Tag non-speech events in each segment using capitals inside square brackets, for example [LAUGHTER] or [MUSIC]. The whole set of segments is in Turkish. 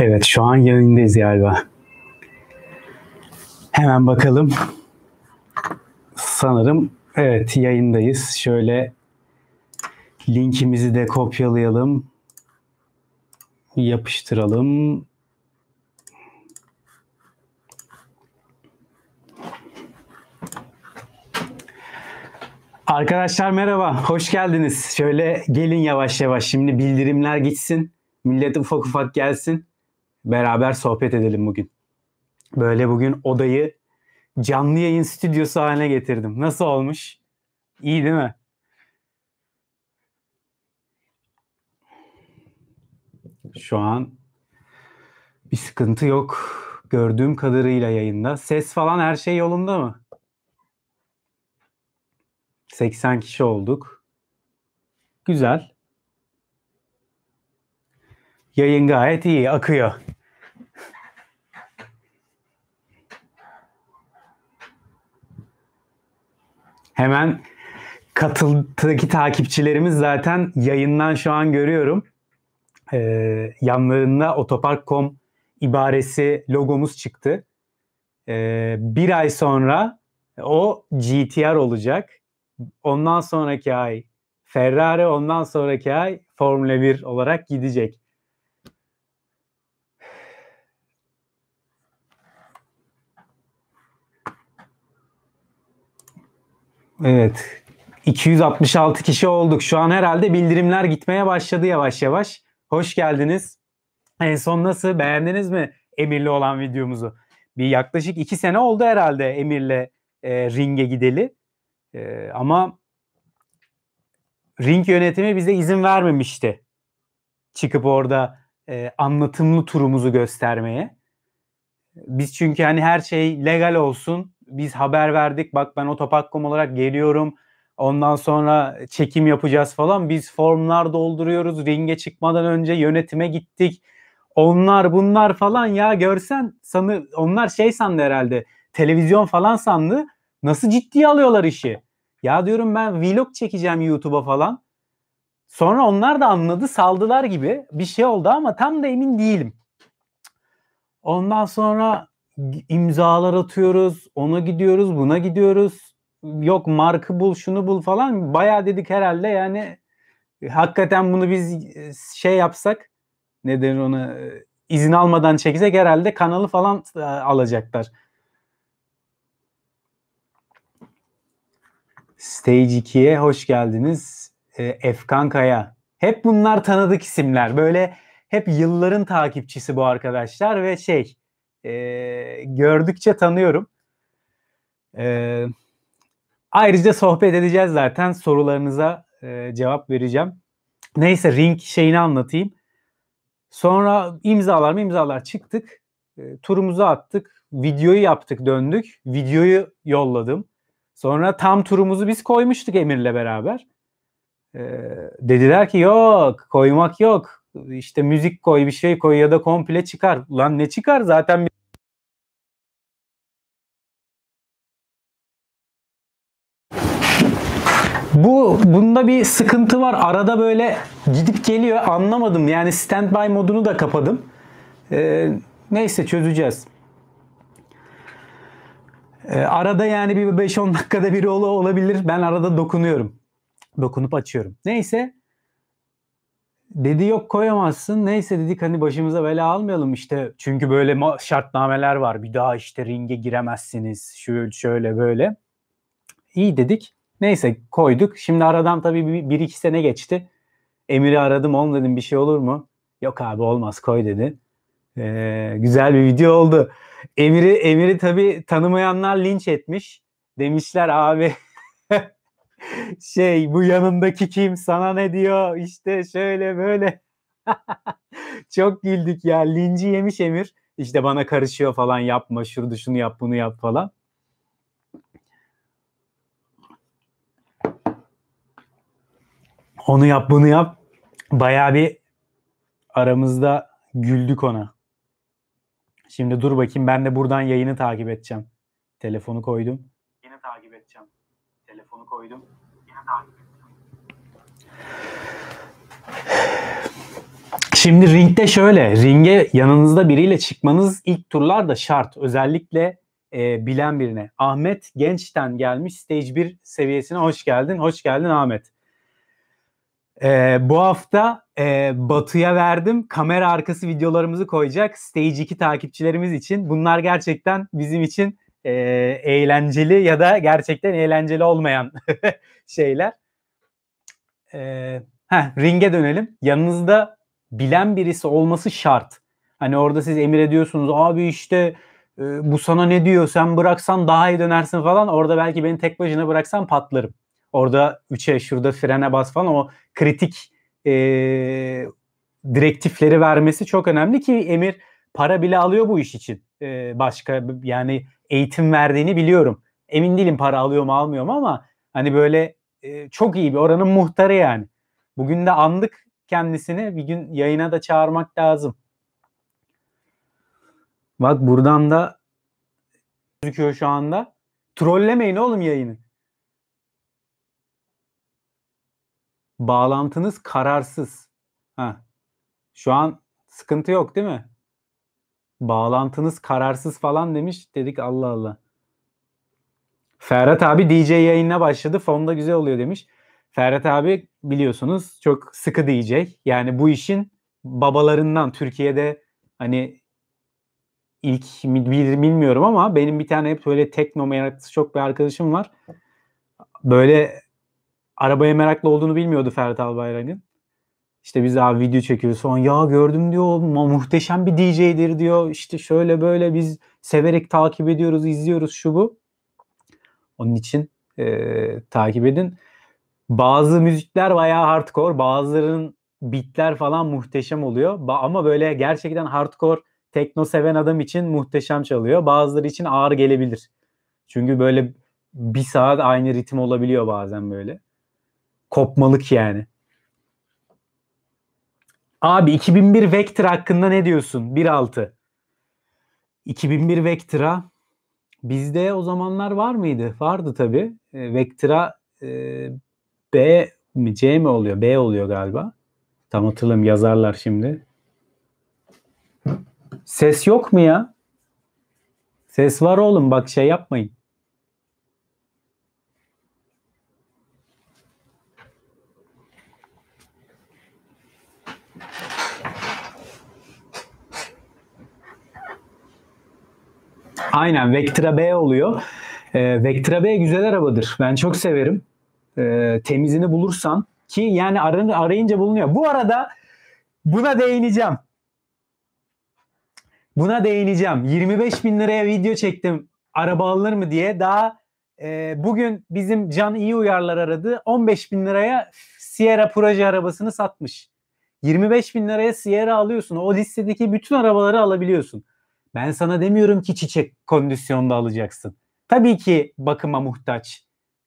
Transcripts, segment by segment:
Evet şu an yayındayız galiba. Hemen bakalım. Sanırım evet yayındayız. Şöyle linkimizi de kopyalayalım. Yapıştıralım. Arkadaşlar merhaba, hoş geldiniz. Şöyle gelin yavaş yavaş, şimdi bildirimler gitsin, millet ufak ufak gelsin beraber sohbet edelim bugün. Böyle bugün odayı canlı yayın stüdyosu haline getirdim. Nasıl olmuş? İyi değil mi? Şu an bir sıkıntı yok gördüğüm kadarıyla yayında. Ses falan her şey yolunda mı? 80 kişi olduk. Güzel. Yayın gayet iyi akıyor. hemen katıldaki takipçilerimiz zaten yayından şu an görüyorum. Ee, yanlarında otopark.com ibaresi logomuz çıktı. Ee, bir ay sonra o GTR olacak. Ondan sonraki ay Ferrari, ondan sonraki ay Formula 1 olarak gidecek. Evet. 266 kişi olduk. Şu an herhalde bildirimler gitmeye başladı yavaş yavaş. Hoş geldiniz. En son nasıl? Beğendiniz mi Emir'le olan videomuzu? Bir yaklaşık 2 sene oldu herhalde Emir'le e, ringe gideli. E, ama ring yönetimi bize izin vermemişti. Çıkıp orada e, anlatımlı turumuzu göstermeye. Biz çünkü hani her şey legal olsun, biz haber verdik bak ben otoparkom olarak geliyorum. Ondan sonra çekim yapacağız falan. Biz formlar dolduruyoruz. Ringe çıkmadan önce yönetime gittik. Onlar bunlar falan ya görsen sanı onlar şey sandı herhalde. Televizyon falan sandı. Nasıl ciddiye alıyorlar işi? Ya diyorum ben vlog çekeceğim YouTube'a falan. Sonra onlar da anladı saldılar gibi bir şey oldu ama tam da emin değilim. Ondan sonra imzalar atıyoruz, ona gidiyoruz, buna gidiyoruz. Yok markı bul, şunu bul falan. Bayağı dedik herhalde yani e, hakikaten bunu biz e, şey yapsak neden denir ona e, izin almadan çeksek herhalde kanalı falan alacaklar. Stage 2'ye hoş geldiniz. Efkan Kaya. Hep bunlar tanıdık isimler. Böyle hep yılların takipçisi bu arkadaşlar ve şey e, gördükçe tanıyorum. E, ayrıca sohbet edeceğiz zaten sorularınıza e, cevap vereceğim. Neyse ring şeyini anlatayım. Sonra imzalar mı imzalar çıktık. E, turumuzu attık. Videoyu yaptık döndük. Videoyu yolladım. Sonra tam turumuzu biz koymuştuk Emir'le beraber. E, dediler ki yok koymak yok. İşte müzik koy bir şey koy ya da komple çıkar. Lan ne çıkar zaten bunda bir sıkıntı var. Arada böyle gidip geliyor. Anlamadım. Yani standby modunu da kapadım. Ee, neyse çözeceğiz. Ee, arada yani bir 5-10 dakikada bir ola olabilir. Ben arada dokunuyorum. Dokunup açıyorum. Neyse. Dedi yok koyamazsın. Neyse dedik hani başımıza bela almayalım işte. Çünkü böyle şartnameler var. Bir daha işte ringe giremezsiniz. Şöyle şöyle böyle. İyi dedik. Neyse koyduk. Şimdi aradan tabii bir, bir iki sene geçti. Emir'i aradım. Oğlum dedim bir şey olur mu? Yok abi olmaz koy dedi. Ee, güzel bir video oldu. Emir'i Emir'i tabii tanımayanlar linç etmiş. Demişler abi [LAUGHS] şey bu yanındaki kim sana ne diyor işte şöyle böyle. [LAUGHS] Çok güldük ya linci yemiş Emir. İşte bana karışıyor falan yapma şurada şunu yap bunu yap falan. onu yap bunu yap. Bayağı bir aramızda güldük ona. Şimdi dur bakayım ben de buradan yayını takip edeceğim. Telefonu koydum. Yine takip edeceğim. Telefonu koydum. Yine takip edeceğim. Şimdi ringde şöyle. Ringe yanınızda biriyle çıkmanız ilk turlar da şart. Özellikle e, bilen birine. Ahmet Genç'ten gelmiş stage 1 seviyesine hoş geldin. Hoş geldin Ahmet. Ee, bu hafta e, Batu'ya verdim. Kamera arkası videolarımızı koyacak Stage 2 takipçilerimiz için. Bunlar gerçekten bizim için e, eğlenceli ya da gerçekten eğlenceli olmayan [LAUGHS] şeyler. Ee, heh, ring'e dönelim. Yanınızda bilen birisi olması şart. Hani orada siz emir ediyorsunuz. Abi işte e, bu sana ne diyor sen bıraksan daha iyi dönersin falan. Orada belki beni tek başına bıraksan patlarım. Orada 3'e şurada frene bas falan o kritik e, direktifleri vermesi çok önemli ki Emir para bile alıyor bu iş için. E, başka yani eğitim verdiğini biliyorum. Emin değilim para alıyor mu almıyor mu ama hani böyle e, çok iyi bir oranın muhtarı yani. Bugün de andık kendisini. Bir gün yayına da çağırmak lazım. Bak buradan da gözüküyor şu anda. Trollemeyin oğlum yayını. Bağlantınız kararsız. Ha. Şu an sıkıntı yok değil mi? Bağlantınız kararsız falan demiş. Dedik Allah Allah. Ferhat abi DJ yayınına başladı. Fonda güzel oluyor demiş. Ferhat abi biliyorsunuz çok sıkı DJ. Yani bu işin babalarından Türkiye'de hani ilk bilmiyorum ama benim bir tane hep böyle tekno meraklısı çok bir arkadaşım var. Böyle arabaya meraklı olduğunu bilmiyordu Ferhat Albayrak'ın. İşte biz abi video çekiyoruz Son, Ya gördüm diyor muhteşem bir DJ'dir diyor. İşte şöyle böyle biz severek takip ediyoruz, izliyoruz şu bu. Onun için e, takip edin. Bazı müzikler bayağı hardcore. Bazılarının bitler falan muhteşem oluyor. Ba- ama böyle gerçekten hardcore tekno seven adam için muhteşem çalıyor. Bazıları için ağır gelebilir. Çünkü böyle bir saat aynı ritim olabiliyor bazen böyle kopmalık yani. Abi 2001 Vectra hakkında ne diyorsun? 1.6. 2001 Vectra bizde o zamanlar var mıydı? Vardı tabi. E, Vectra e, B mi C mi oluyor? B oluyor galiba. Tam hatırlam yazarlar şimdi. Ses yok mu ya? Ses var oğlum bak şey yapmayın. Aynen Vectra B oluyor. E, Vectra B güzel arabadır. Ben çok severim. E, temizini bulursan ki yani aran, arayınca bulunuyor. Bu arada buna değineceğim. Buna değineceğim. 25 bin liraya video çektim. Araba alınır mı diye. Daha e, bugün bizim Can iyi uyarlar aradı. 15 bin liraya Sierra proje arabasını satmış. 25 bin liraya Sierra alıyorsun. O listedeki bütün arabaları alabiliyorsun. Ben sana demiyorum ki çiçek kondisyonda alacaksın. Tabii ki bakıma muhtaç.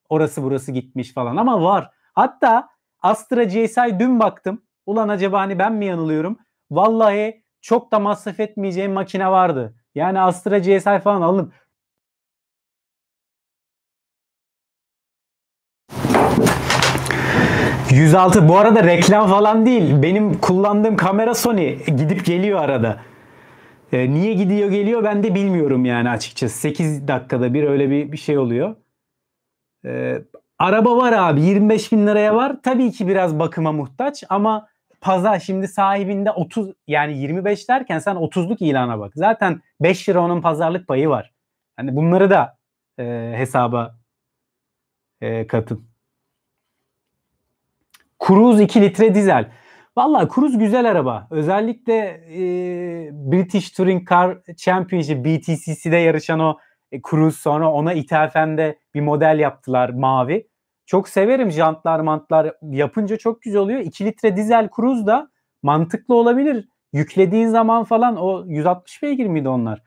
Orası burası gitmiş falan ama var. Hatta Astra GSI dün baktım. Ulan acaba hani ben mi yanılıyorum? Vallahi çok da masraf etmeyeceğim makine vardı. Yani Astra GSI falan alın. ...106 bu arada reklam falan değil... ...benim kullandığım kamera Sony... ...gidip geliyor arada... E, niye gidiyor geliyor ben de bilmiyorum yani açıkçası. 8 dakikada bir öyle bir, bir şey oluyor. E, araba var abi 25 bin liraya var. Tabii ki biraz bakıma muhtaç ama pazar şimdi sahibinde 30 yani 25 derken sen 30'luk ilana bak. Zaten 5 lira onun pazarlık payı var. Hani bunları da e, hesaba e, katın. Cruze 2 litre dizel. Vallahi Cruz güzel araba. Özellikle e, British Touring Car Championship BTCC'de yarışan o e, Cruz sonra ona ithafen de bir model yaptılar mavi. Çok severim jantlar mantlar yapınca çok güzel oluyor. 2 litre dizel Cruz da mantıklı olabilir. Yüklediğin zaman falan o 160 beygir miydi onlar?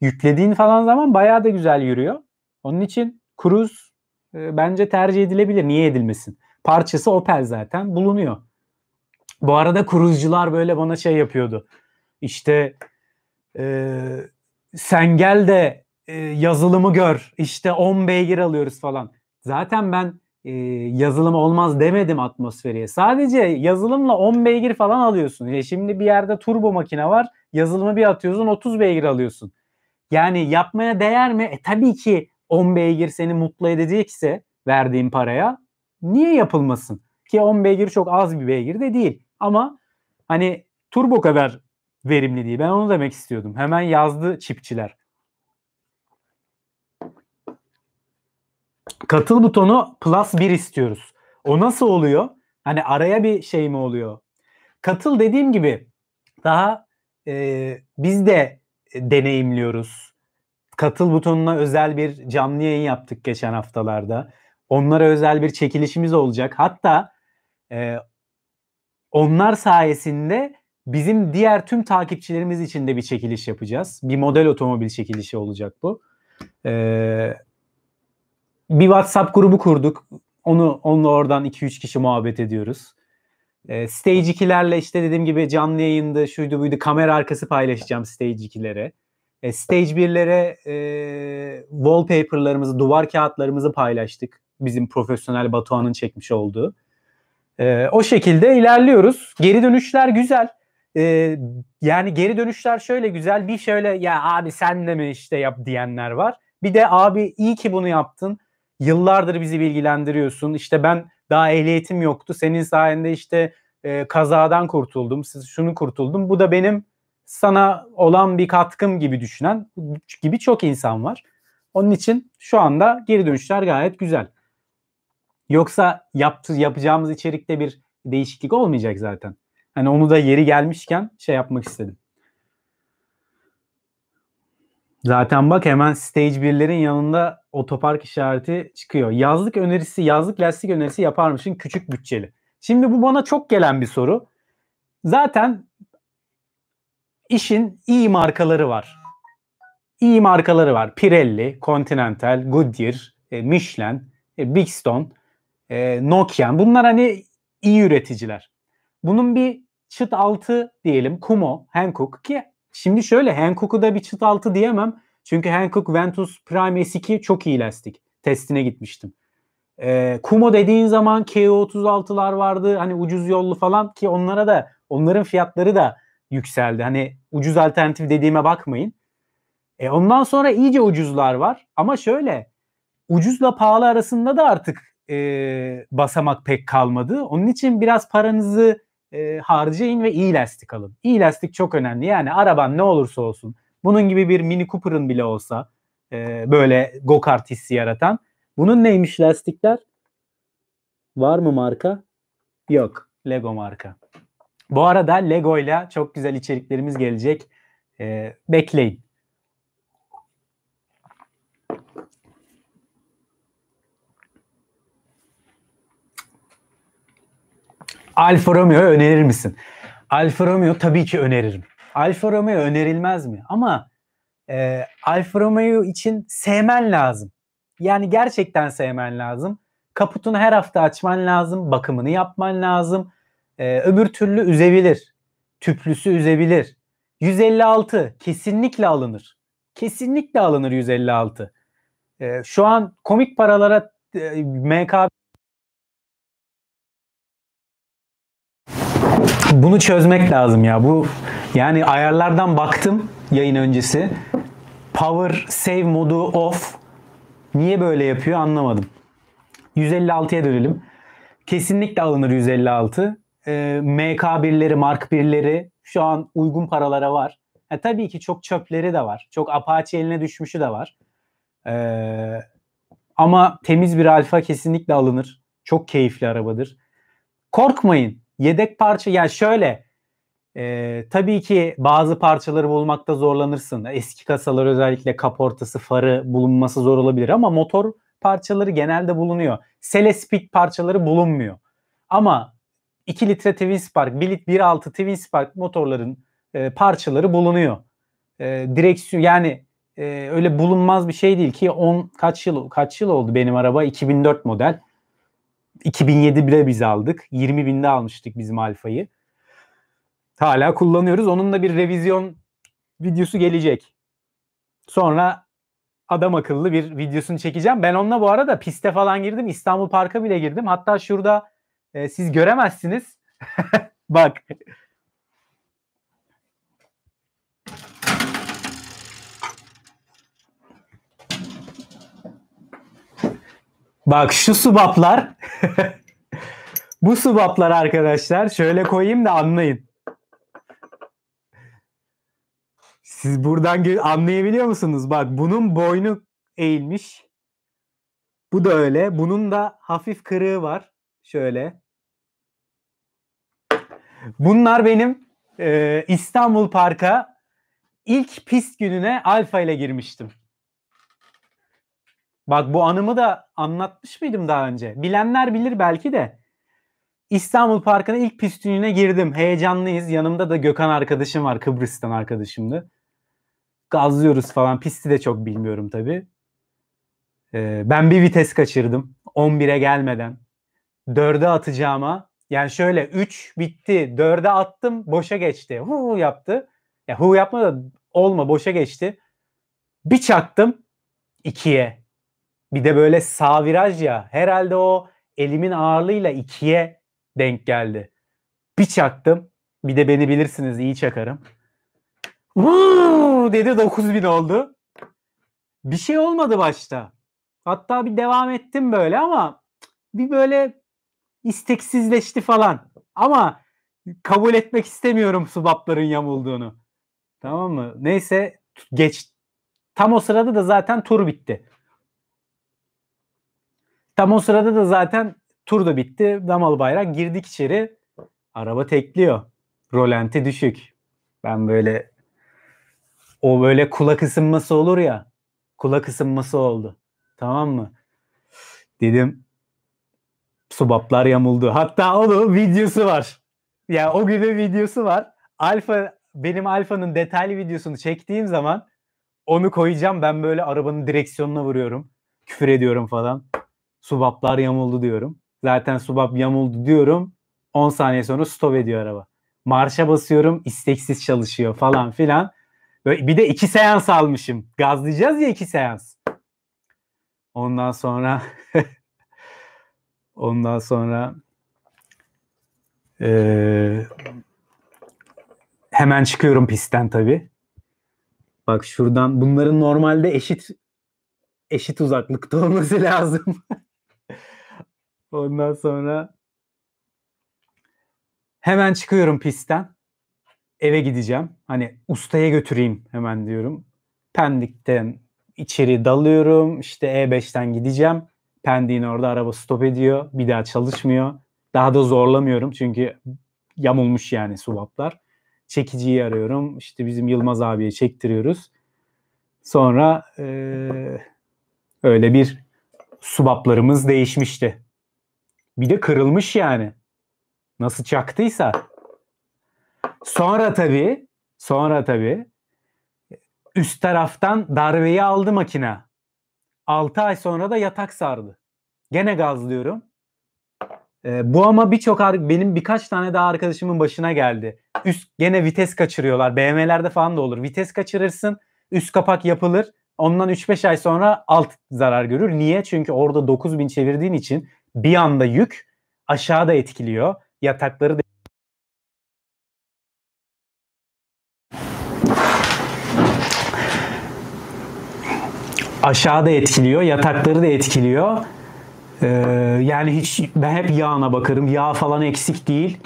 Yüklediğin falan zaman bayağı da güzel yürüyor. Onun için Cruz e, bence tercih edilebilir. Niye edilmesin? Parçası Opel zaten bulunuyor. Bu arada kurucular böyle bana şey yapıyordu. İşte e, sen gel de e, yazılımı gör. İşte 10 beygir alıyoruz falan. Zaten ben e, yazılım olmaz demedim atmosferiye. Sadece yazılımla 10 beygir falan alıyorsun. E şimdi bir yerde turbo makine var. Yazılımı bir atıyorsun 30 beygir alıyorsun. Yani yapmaya değer mi? E tabii ki 10 beygir seni mutlu edecekse verdiğin paraya niye yapılmasın? Ki 10 beygir çok az bir beygir de değil. Ama hani turbo kadar verimli değil. Ben onu demek istiyordum. Hemen yazdı çipçiler. Katıl butonu plus 1 istiyoruz. O nasıl oluyor? Hani araya bir şey mi oluyor? Katıl dediğim gibi daha e, biz de e, deneyimliyoruz. Katıl butonuna özel bir canlı yayın yaptık geçen haftalarda. Onlara özel bir çekilişimiz olacak. Hatta e, onlar sayesinde bizim diğer tüm takipçilerimiz için de bir çekiliş yapacağız. Bir model otomobil çekilişi olacak bu. Ee, bir WhatsApp grubu kurduk. Onu onunla oradan 2-3 kişi muhabbet ediyoruz. Ee, stage 2'lerle işte dediğim gibi canlı yayında şuydu buydu kamera arkası paylaşacağım Stage 2'lere. E, ee, stage 1'lere e, wallpaper'larımızı, duvar kağıtlarımızı paylaştık. Bizim profesyonel Batuhan'ın çekmiş olduğu. E, o şekilde ilerliyoruz. Geri dönüşler güzel. E, yani geri dönüşler şöyle güzel. Bir şöyle ya abi sen de mi işte yap diyenler var. Bir de abi iyi ki bunu yaptın. Yıllardır bizi bilgilendiriyorsun. İşte ben daha ehliyetim yoktu. Senin sayende işte e, kazadan kurtuldum. Siz şunu kurtuldum. Bu da benim sana olan bir katkım gibi düşünen gibi çok insan var. Onun için şu anda geri dönüşler gayet güzel. Yoksa yaptı, yapacağımız içerikte bir değişiklik olmayacak zaten. Hani onu da yeri gelmişken şey yapmak istedim. Zaten bak hemen stage 1'lerin yanında otopark işareti çıkıyor. Yazlık önerisi, yazlık lastik önerisi yaparmışın küçük bütçeli. Şimdi bu bana çok gelen bir soru. Zaten işin iyi markaları var. İyi markaları var. Pirelli, Continental, Goodyear, e, Michelin, e, Bigstone e, Nokia. Bunlar hani iyi üreticiler. Bunun bir çıt altı diyelim Kumo, Hankook ki şimdi şöyle Hankook'u da bir çıt altı diyemem. Çünkü Hankook Ventus Prime S2 çok iyi lastik. Testine gitmiştim. E, Kumo dediğin zaman KO36'lar vardı. Hani ucuz yollu falan ki onlara da onların fiyatları da yükseldi. Hani ucuz alternatif dediğime bakmayın. E ondan sonra iyice ucuzlar var. Ama şöyle ucuzla pahalı arasında da artık e, basamak pek kalmadı. Onun için biraz paranızı e, harcayın ve iyi lastik alın. İyi lastik çok önemli. Yani araban ne olursa olsun bunun gibi bir Mini Cooper'ın bile olsa e, böyle go-kart hissi yaratan. Bunun neymiş lastikler? Var mı marka? Yok. Lego marka. Bu arada Lego ile çok güzel içeriklerimiz gelecek. E, bekleyin. Alfa Romeo önerir misin? Alfa Romeo tabii ki öneririm. Alfa Romeo önerilmez mi? Ama e, Alfa Romeo için sevmen lazım. Yani gerçekten sevmen lazım. Kaputunu her hafta açman lazım. Bakımını yapman lazım. E, öbür türlü üzebilir. Tüplüsü üzebilir. 156 kesinlikle alınır. Kesinlikle alınır 156. E, şu an komik paralara e, MKB bunu çözmek lazım ya. Bu yani ayarlardan baktım yayın öncesi. Power save modu off. Niye böyle yapıyor anlamadım. 156'ya dönelim. Kesinlikle alınır 156. E, MK1'leri, Mark 1'leri şu an uygun paralara var. E, tabii ki çok çöpleri de var. Çok Apache eline düşmüşü de var. E, ama temiz bir alfa kesinlikle alınır. Çok keyifli arabadır. Korkmayın yedek parça yani şöyle e, tabii ki bazı parçaları bulmakta zorlanırsın. Eski kasalar özellikle kaportası, farı bulunması zor olabilir ama motor parçaları genelde bulunuyor. Sele Selespik parçaları bulunmuyor. Ama 2 litre Twin Spark, 1 litre 1.6 Twin Spark motorların e, parçaları bulunuyor. E, direksiyon yani e, öyle bulunmaz bir şey değil ki 10 kaç yıl kaç yıl oldu benim araba 2004 model. 2007 bile biz aldık. 20 binde almıştık bizim alfayı. Hala kullanıyoruz. Onun da bir revizyon videosu gelecek. Sonra adam akıllı bir videosunu çekeceğim. Ben onunla bu arada piste falan girdim. İstanbul Park'a bile girdim. Hatta şurada e, siz göremezsiniz. [LAUGHS] Bak Bak şu subaplar [LAUGHS] bu subaplar arkadaşlar şöyle koyayım da anlayın. Siz buradan anlayabiliyor musunuz? Bak bunun boynu eğilmiş. Bu da öyle. Bunun da hafif kırığı var. Şöyle. Bunlar benim e, İstanbul Park'a ilk pist gününe Alfa ile girmiştim. Bak bu anımı da anlatmış mıydım daha önce? Bilenler bilir belki de. İstanbul Parkı'na ilk pistününe girdim. Heyecanlıyız. Yanımda da Gökhan arkadaşım var. Kıbrıs'tan arkadaşımdı. Gazlıyoruz falan. Pisti de çok bilmiyorum tabii. Ee, ben bir vites kaçırdım. 11'e gelmeden. 4'e atacağıma. Yani şöyle 3 bitti. 4'e attım. Boşa geçti. Hu yaptı. Ya hu yapma da olma boşa geçti. Bir çaktım. 2'ye. Bir de böyle sağ viraj ya. Herhalde o elimin ağırlığıyla ikiye denk geldi. Bir çaktım. Bir de beni bilirsiniz iyi çakarım. Vuu dedi 9000 oldu. Bir şey olmadı başta. Hatta bir devam ettim böyle ama bir böyle isteksizleşti falan. Ama kabul etmek istemiyorum subapların yamulduğunu. Tamam mı? Neyse geç. Tam o sırada da zaten tur bitti. Tam o sırada da zaten tur da bitti. Damal Bayrak girdik içeri. Araba tekliyor. Rolenti düşük. Ben böyle o böyle kulak ısınması olur ya. Kulak ısınması oldu. Tamam mı? Dedim subaplar yamuldu. Hatta onun videosu var. Ya yani o güne videosu var. Alfa benim Alfa'nın detaylı videosunu çektiğim zaman onu koyacağım. Ben böyle arabanın direksiyonuna vuruyorum. Küfür ediyorum falan. Subaplar yamuldu diyorum. Zaten subap yamuldu diyorum. 10 saniye sonra stop ediyor araba. Marşa basıyorum isteksiz çalışıyor falan filan. Böyle bir de iki seans almışım. Gazlayacağız ya iki seans. Ondan sonra [LAUGHS] ondan sonra ee, hemen çıkıyorum pistten tabii. Bak şuradan bunların normalde eşit eşit uzaklıkta olması [LAUGHS] lazım. Ondan sonra hemen çıkıyorum pistten. Eve gideceğim. Hani ustaya götüreyim hemen diyorum. Pendik'ten içeri dalıyorum. İşte E5'ten gideceğim. Pendik'in orada araba stop ediyor. Bir daha çalışmıyor. Daha da zorlamıyorum çünkü yamulmuş yani subaplar. Çekiciyi arıyorum. İşte bizim Yılmaz abiye çektiriyoruz. Sonra e, öyle bir subaplarımız değişmişti. Bir de kırılmış yani. Nasıl çaktıysa. Sonra tabii, sonra tabii üst taraftan darbeyi aldı makine. 6 ay sonra da yatak sardı. Gene gazlıyorum. E, bu ama birçok benim birkaç tane daha arkadaşımın başına geldi. Üst gene vites kaçırıyorlar. BMW'lerde falan da olur. Vites kaçırırsın, üst kapak yapılır. Ondan 3-5 ay sonra alt zarar görür. Niye? Çünkü orada 9000 çevirdiğin için bir anda yük aşağıda etkiliyor. Yatakları da aşağıda etkiliyor, yatakları da etkiliyor. Ee, yani hiç ben hep yağına bakarım. Yağ falan eksik değil.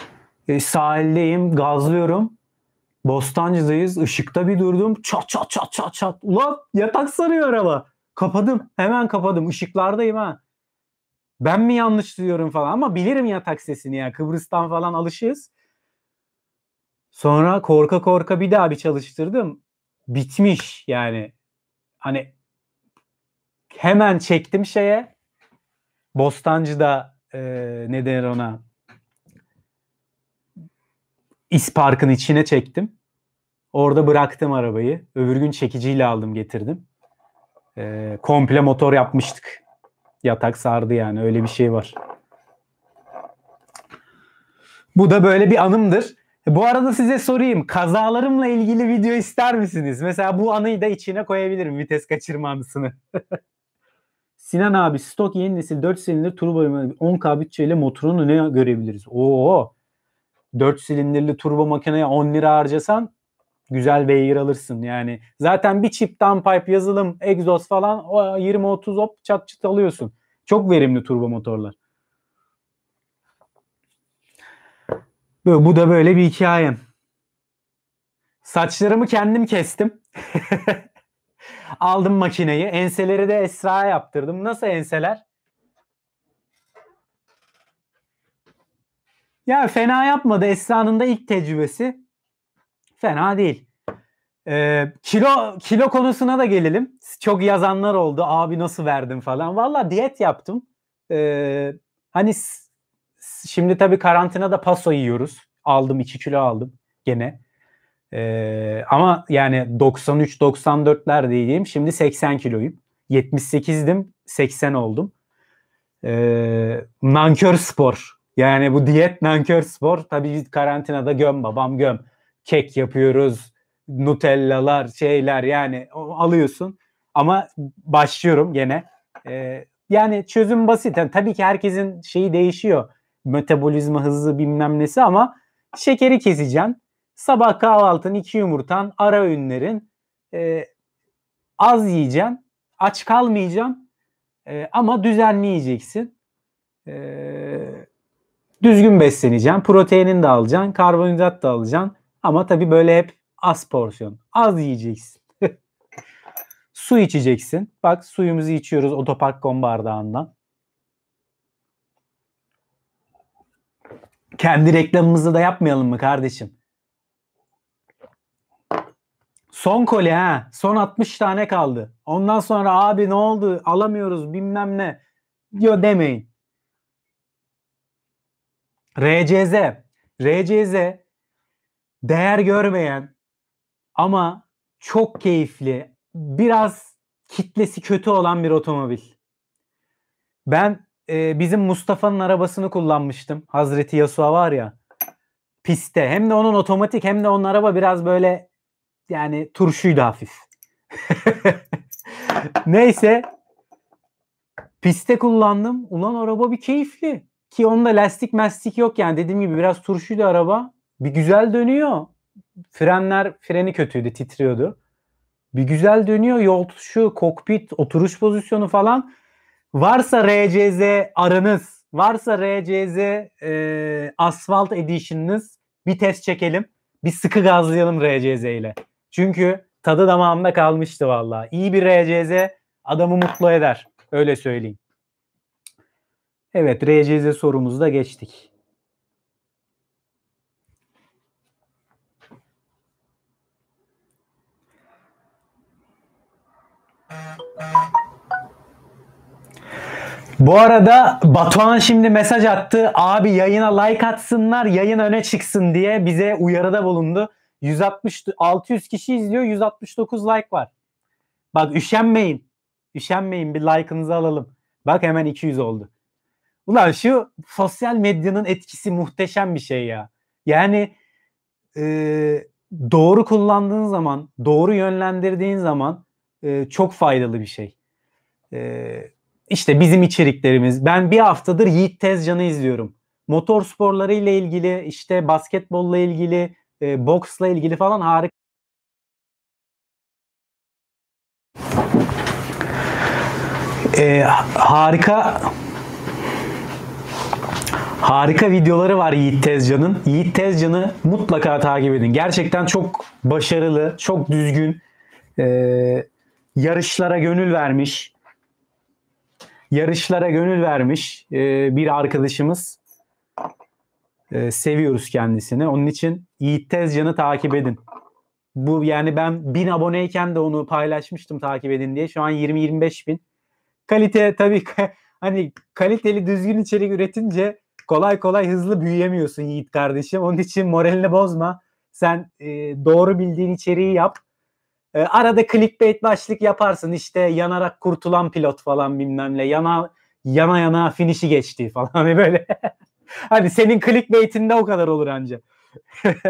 Ee, sahildeyim, gazlıyorum. Bostancı'dayız. Işıkta bir durdum. Çat çat çat çat çat. Ulan yatak sarıyor araba. Kapadım. Hemen kapadım. Işıklardayım ha. Ben mi yanlış duyuyorum falan ama bilirim yatak sesini ya. Kıbrıs'tan falan alışız. Sonra korka korka bir daha bir çalıştırdım. Bitmiş yani. Hani hemen çektim şeye. Bostancı'da e, ne denir ona? İspark'ın içine çektim. Orada bıraktım arabayı. Öbür gün çekiciyle aldım getirdim. E, komple motor yapmıştık. Yatak sardı yani öyle bir şey var. Bu da böyle bir anımdır. Bu arada size sorayım. Kazalarımla ilgili video ister misiniz? Mesela bu anıyı da içine koyabilirim. Vites kaçırma anısını. [LAUGHS] Sinan abi stok yeni nesil 4 silindir turbo 10K bütçeyle motorunu ne görebiliriz? Oo. 4 silindirli turbo makineye 10 lira harcasan güzel beygir alırsın yani. Zaten bir çip downpipe yazılım, egzoz falan o 20-30 hop çat çıt alıyorsun. Çok verimli turbo motorlar. Böyle, bu da böyle bir hikayem. Saçlarımı kendim kestim. [LAUGHS] Aldım makineyi. Enseleri de Esra'ya yaptırdım. Nasıl enseler? Ya fena yapmadı. Esra'nın da ilk tecrübesi fena değil. Ee, kilo kilo konusuna da gelelim. Çok yazanlar oldu. Abi nasıl verdin falan. Valla diyet yaptım. Ee, hani şimdi tabii karantinada paso yiyoruz. Aldım 2 kilo aldım gene. Ee, ama yani 93-94'ler diyeyim. Şimdi 80 kiloyum. 78'dim 80 oldum. Ee, nankör spor. Yani bu diyet nankör spor. Tabii karantinada göm babam göm kek yapıyoruz, nutellalar, şeyler yani alıyorsun. Ama başlıyorum gene. Ee, yani çözüm basit. Yani tabii ki herkesin şeyi değişiyor. Metabolizma hızı bilmem nesi ama şekeri keseceksin. Sabah kahvaltın, iki yumurtan, ara öğünlerin. E, az yiyeceksin. Aç kalmayacaksın. E, ee, ama düzenli yiyeceksin. E, ee, düzgün besleneceksin. Proteinin de alacaksın. Karbonhidrat da alacaksın. Ama tabii böyle hep az porsiyon. Az yiyeceksin. [LAUGHS] Su içeceksin. Bak suyumuzu içiyoruz otopark otopark.com bardağından. Kendi reklamımızı da yapmayalım mı kardeşim? Son koli ha. Son 60 tane kaldı. Ondan sonra abi ne oldu alamıyoruz bilmem ne diyor demeyin. RCZ. RCZ değer görmeyen ama çok keyifli, biraz kitlesi kötü olan bir otomobil. Ben e, bizim Mustafa'nın arabasını kullanmıştım. Hazreti Yasua var ya pistte. Hem de onun otomatik hem de onun araba biraz böyle yani turşuydu hafif. [LAUGHS] Neyse piste kullandım. Ulan araba bir keyifli. Ki onda lastik mestik yok yani. Dediğim gibi biraz turşuydu araba. Bir güzel dönüyor. Frenler freni kötüydü, titriyordu. Bir güzel dönüyor. Yol tutuşu, kokpit, oturuş pozisyonu falan. Varsa RCZ aranız, varsa RCZ e, asfalt edition'ınız bir test çekelim. Bir sıkı gazlayalım RCZ ile. Çünkü tadı damağımda kalmıştı valla. İyi bir RCZ adamı mutlu eder. Öyle söyleyeyim. Evet RCZ sorumuzda geçtik. Bu arada Batuhan şimdi mesaj attı. Abi yayına like atsınlar, yayın öne çıksın diye bize uyarıda bulundu. 160 600 kişi izliyor, 169 like var. Bak üşenmeyin. Üşenmeyin bir like'ınızı alalım. Bak hemen 200 oldu. Ulan şu sosyal medyanın etkisi muhteşem bir şey ya. Yani e, doğru kullandığın zaman, doğru yönlendirdiğin zaman e, çok faydalı bir şey. E, işte bizim içeriklerimiz. Ben bir haftadır Yiğit Tezcan'ı izliyorum. Motor sporlarıyla ilgili, işte basketbolla ilgili, e, boksla ilgili falan harika. E, harika harika videoları var Yiğit Tezcan'ın. Yiğit Tezcan'ı mutlaka takip edin. Gerçekten çok başarılı, çok düzgün. E, yarışlara gönül vermiş. Yarışlara gönül vermiş e, bir arkadaşımız. E, seviyoruz kendisini. Onun için Yiğit Tezcan'ı takip edin. Bu yani ben bin aboneyken de onu paylaşmıştım takip edin diye. Şu an 20-25 bin. Kalite tabii [LAUGHS] hani kaliteli düzgün içerik üretince kolay kolay hızlı büyüyemiyorsun Yiğit kardeşim. Onun için moralini bozma. Sen e, doğru bildiğin içeriği yap ee, arada clickbait başlık yaparsın işte yanarak kurtulan pilot falan bilmem ne yana yana yana finişi geçti falan [LAUGHS] hani böyle. hani senin clickbait'inde o kadar olur anca. [LAUGHS]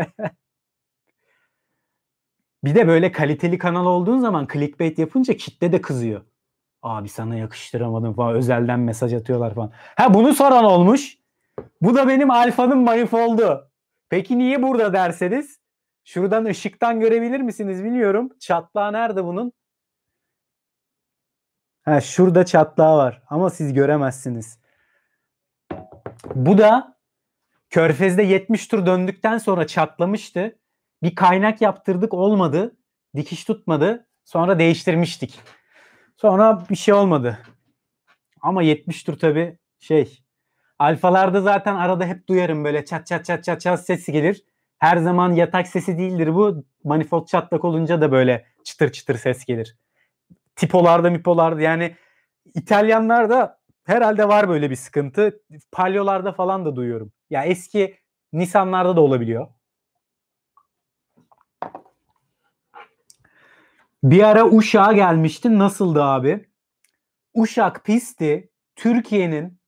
bir de böyle kaliteli kanal olduğun zaman clickbait yapınca kitle de kızıyor. Abi sana yakıştıramadım falan özelden mesaj atıyorlar falan. Ha bunu soran olmuş. Bu da benim alfanın mayıf oldu. Peki niye burada derseniz Şuradan ışıktan görebilir misiniz bilmiyorum. Çatlağı nerede bunun? Ha, şurada çatlağı var ama siz göremezsiniz. Bu da Körfez'de 70 tur döndükten sonra çatlamıştı. Bir kaynak yaptırdık olmadı. Dikiş tutmadı. Sonra değiştirmiştik. Sonra bir şey olmadı. Ama 70 tur tabii şey. Alfalarda zaten arada hep duyarım böyle çat çat çat çat çat sesi gelir her zaman yatak sesi değildir bu. Manifold çatlak olunca da böyle çıtır çıtır ses gelir. Tipolarda mipolarda yani İtalyanlarda herhalde var böyle bir sıkıntı. Palyolarda falan da duyuyorum. Ya eski Nisanlarda da olabiliyor. Bir ara Uşak'a gelmiştin. Nasıldı abi? Uşak pisti Türkiye'nin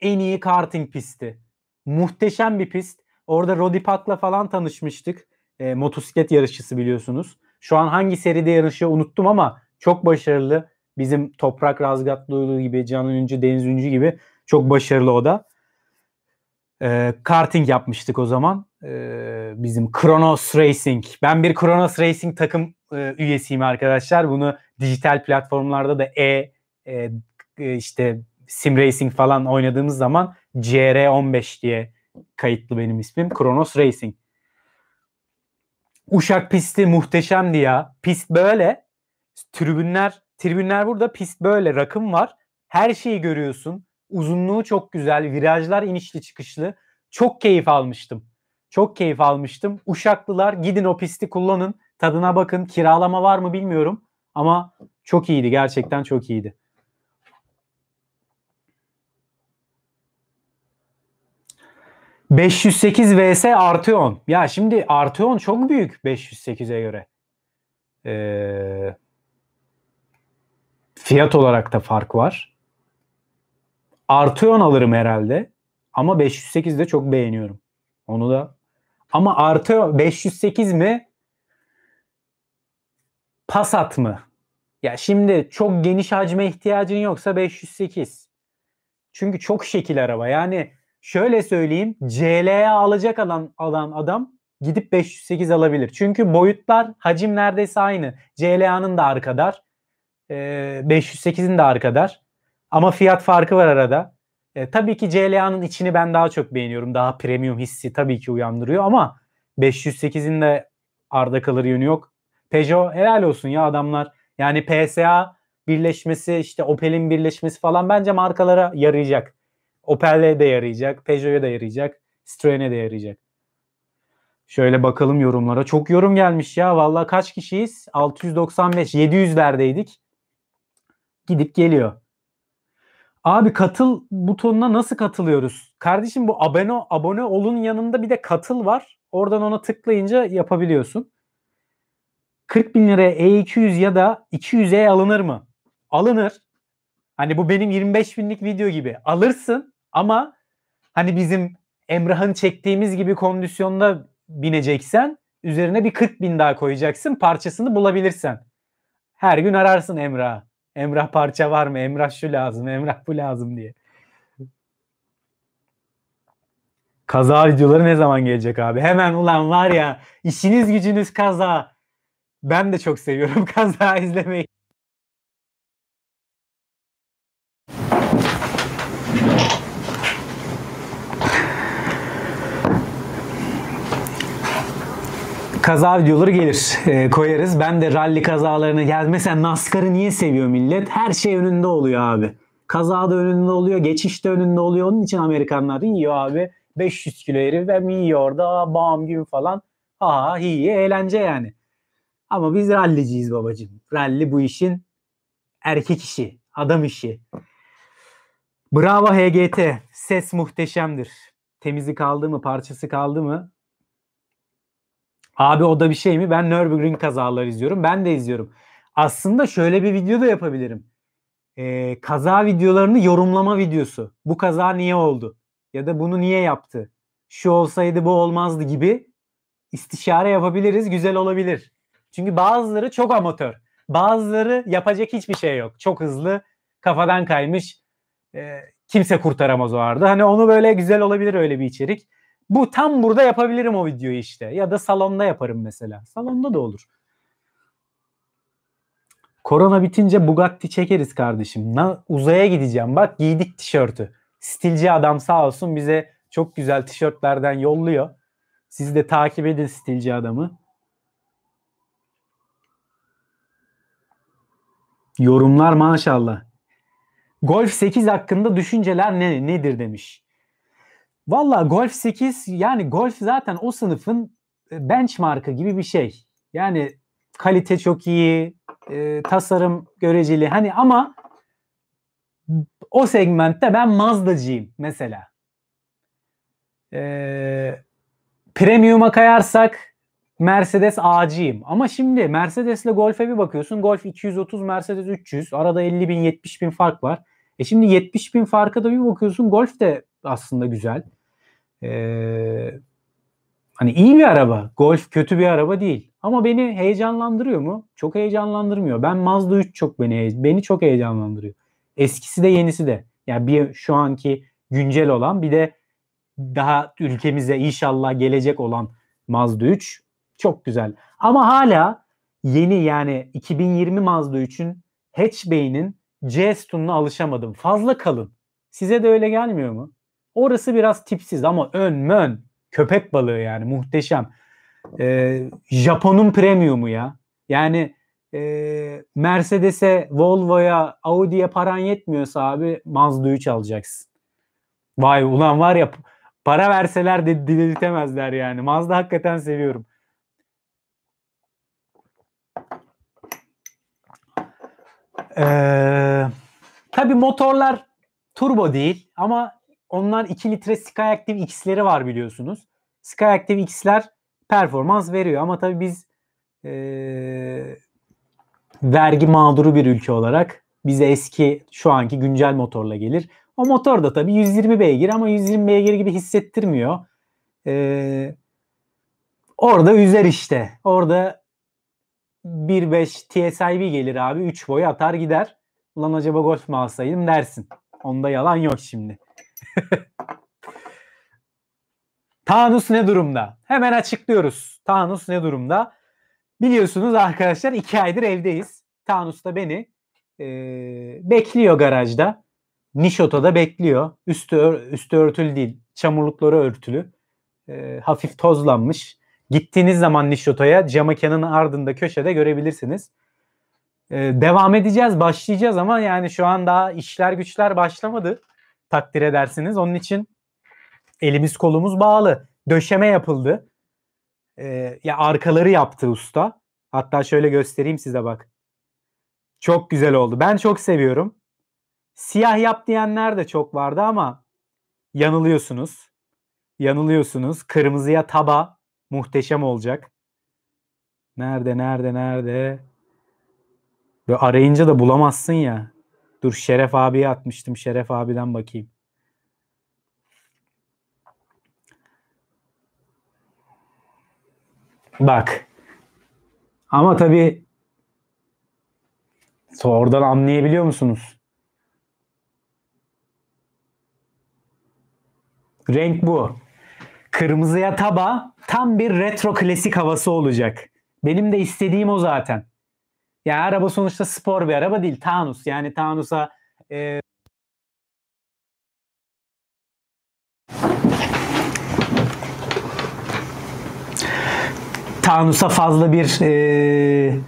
en iyi karting pisti. Muhteşem bir pist. Orada Roddy Park'la falan tanışmıştık. E, motosiklet yarışçısı biliyorsunuz. Şu an hangi seride yarışıyor unuttum ama çok başarılı. Bizim Toprak Razgatlıoğlu gibi, Can Öncü, Deniz Öncü gibi çok başarılı o da. E, karting yapmıştık o zaman. E, bizim Kronos Racing. Ben bir Kronos Racing takım e, üyesiyim arkadaşlar. Bunu dijital platformlarda da e, e, e işte Sim Racing falan oynadığımız zaman CR15 diye kayıtlı benim ismim. Kronos Racing. Uşak pisti muhteşemdi ya. Pist böyle. Tribünler tribünler burada. Pist böyle. Rakım var. Her şeyi görüyorsun. Uzunluğu çok güzel. Virajlar inişli çıkışlı. Çok keyif almıştım. Çok keyif almıştım. Uşaklılar gidin o pisti kullanın. Tadına bakın. Kiralama var mı bilmiyorum. Ama çok iyiydi. Gerçekten çok iyiydi. 508 vs Arteon. Ya şimdi Arteon çok büyük 508'e göre. Ee, fiyat olarak da fark var. Arteon alırım herhalde. Ama 508 de çok beğeniyorum. Onu da. Ama Arteon 508 mi? Passat mı? Ya şimdi çok geniş hacme ihtiyacın yoksa 508. Çünkü çok şekil araba. Yani şöyle söyleyeyim CL'ye alacak adam alan adam gidip 508 alabilir. Çünkü boyutlar hacim neredeyse aynı. CLA'nın da arkadar. E, 508'in de arkadar. Ama fiyat farkı var arada. E, tabii ki CLA'nın içini ben daha çok beğeniyorum. Daha premium hissi tabii ki uyandırıyor ama 508'in de arda kalır yönü yok. Peugeot helal olsun ya adamlar. Yani PSA birleşmesi işte Opel'in birleşmesi falan bence markalara yarayacak. Opel'e de yarayacak, Peugeot'a da yarayacak, Citroen'e de yarayacak. Şöyle bakalım yorumlara. Çok yorum gelmiş ya. Valla kaç kişiyiz? 695, 700'lerdeydik. Gidip geliyor. Abi katıl butonuna nasıl katılıyoruz? Kardeşim bu abone, abone olun yanında bir de katıl var. Oradan ona tıklayınca yapabiliyorsun. 40 bin liraya E200 ya da 200'e alınır mı? Alınır. Hani bu benim 25 binlik video gibi. Alırsın ama hani bizim Emrah'ın çektiğimiz gibi kondisyonda bineceksen üzerine bir 40 bin daha koyacaksın parçasını bulabilirsen. Her gün ararsın Emrah. Emrah parça var mı? Emrah şu lazım, Emrah bu lazım diye. Kaza videoları ne zaman gelecek abi? Hemen ulan var ya işiniz gücünüz kaza. Ben de çok seviyorum [LAUGHS] kaza izlemeyi. kaza videoları gelir e, koyarız. Ben de rally kazalarını gel. mesela NASCAR'ı niye seviyor millet? Her şey önünde oluyor abi. Kaza da önünde oluyor, geçiş de önünde oluyor. Onun için Amerikanlar yiyor abi. 500 kilo herif hem yiyor orada bağım gibi falan. Aha iyi eğlence yani. Ama biz rallyciyiz babacığım. Rally bu işin erkek işi, adam işi. Bravo HGT. Ses muhteşemdir. Temizi kaldı mı, parçası kaldı mı? Abi o da bir şey mi? Ben Nürburgring kazaları izliyorum. Ben de izliyorum. Aslında şöyle bir video da yapabilirim. Ee, kaza videolarını yorumlama videosu. Bu kaza niye oldu? Ya da bunu niye yaptı? Şu olsaydı bu olmazdı gibi istişare yapabiliriz. Güzel olabilir. Çünkü bazıları çok amatör. Bazıları yapacak hiçbir şey yok. Çok hızlı, kafadan kaymış. E, kimse kurtaramaz o arada. Hani onu böyle güzel olabilir öyle bir içerik. Bu tam burada yapabilirim o videoyu işte. Ya da salonda yaparım mesela. Salonda da olur. Korona bitince Bugatti çekeriz kardeşim. Na, uzaya gideceğim. Bak giydik tişörtü. Stilci adam sağ olsun bize çok güzel tişörtlerden yolluyor. Siz de takip edin stilci adamı. Yorumlar maşallah. Golf 8 hakkında düşünceler ne, nedir demiş. Valla Golf 8 yani Golf zaten o sınıfın e, benchmarkı gibi bir şey. Yani kalite çok iyi, e, tasarım göreceli hani ama o segmentte ben Mazda'cıyım mesela. E, premium'a kayarsak Mercedes A'cıyım. Ama şimdi Mercedes'le Golf'e bir bakıyorsun. Golf 230, Mercedes 300. Arada 50 bin, 70 bin fark var. E şimdi 70 bin farka da bir bakıyorsun. Golf de aslında güzel. Ee, hani iyi bir araba. Golf kötü bir araba değil. Ama beni heyecanlandırıyor mu? Çok heyecanlandırmıyor. Ben Mazda 3 çok beni beni çok heyecanlandırıyor. Eskisi de yenisi de. Yani bir şu anki güncel olan bir de daha ülkemize inşallah gelecek olan Mazda 3 çok güzel. Ama hala yeni yani 2020 Mazda 3'ün hatchback'inin C sütununa alışamadım. Fazla kalın. Size de öyle gelmiyor mu? Orası biraz tipsiz ama ön mön köpek balığı yani muhteşem. Ee, Japon'un premiumu ya. Yani e, Mercedes'e, Volvo'ya, Audi'ye paran yetmiyorsa abi Mazda 3 alacaksın. Vay ulan var ya para verseler de diletemezler yani. Mazda hakikaten seviyorum. Ee, tabii motorlar turbo değil ama onlar 2 litre Skyactiv X'leri var biliyorsunuz. Skyactiv X'ler performans veriyor ama tabii biz e, vergi mağduru bir ülke olarak bize eski şu anki güncel motorla gelir. O motor da tabii 120 beygir ama 120 beygir gibi hissettirmiyor. Ee, orada üzer işte. Orada 1.5 TSIV gelir abi 3 boyu atar gider. Ulan acaba golf mi alsaydım dersin. Onda yalan yok şimdi. [LAUGHS] Tanus ne durumda? Hemen açıklıyoruz. Tanus ne durumda? Biliyorsunuz arkadaşlar iki aydır evdeyiz. Tanus da beni e, bekliyor garajda. da bekliyor. Üstü, ör, üstü örtülü değil. Çamurlukları örtülü. E, hafif tozlanmış. Gittiğiniz zaman Nişota'ya camakanın ardında köşede görebilirsiniz. E, devam edeceğiz, başlayacağız ama yani şu an daha işler güçler başlamadı takdir edersiniz. Onun için elimiz kolumuz bağlı. Döşeme yapıldı. Ee, ya arkaları yaptı usta. Hatta şöyle göstereyim size bak. Çok güzel oldu. Ben çok seviyorum. Siyah yap diyenler de çok vardı ama yanılıyorsunuz. Yanılıyorsunuz. Kırmızıya taba muhteşem olacak. Nerede nerede nerede? Ve arayınca da bulamazsın ya. Dur Şeref abiye atmıştım. Şeref abiden bakayım. Bak. Ama tabii oradan anlayabiliyor musunuz? Renk bu. Kırmızıya taba tam bir retro klasik havası olacak. Benim de istediğim o zaten. Ya araba sonuçta spor bir araba değil. tanus. Yani tanusa e, Tanus'a fazla bir e,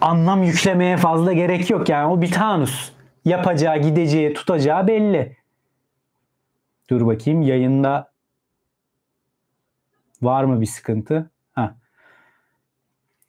anlam yüklemeye fazla gerek yok. Yani o bir Tanus. Yapacağı, gideceği, tutacağı belli. Dur bakayım yayında var mı bir sıkıntı?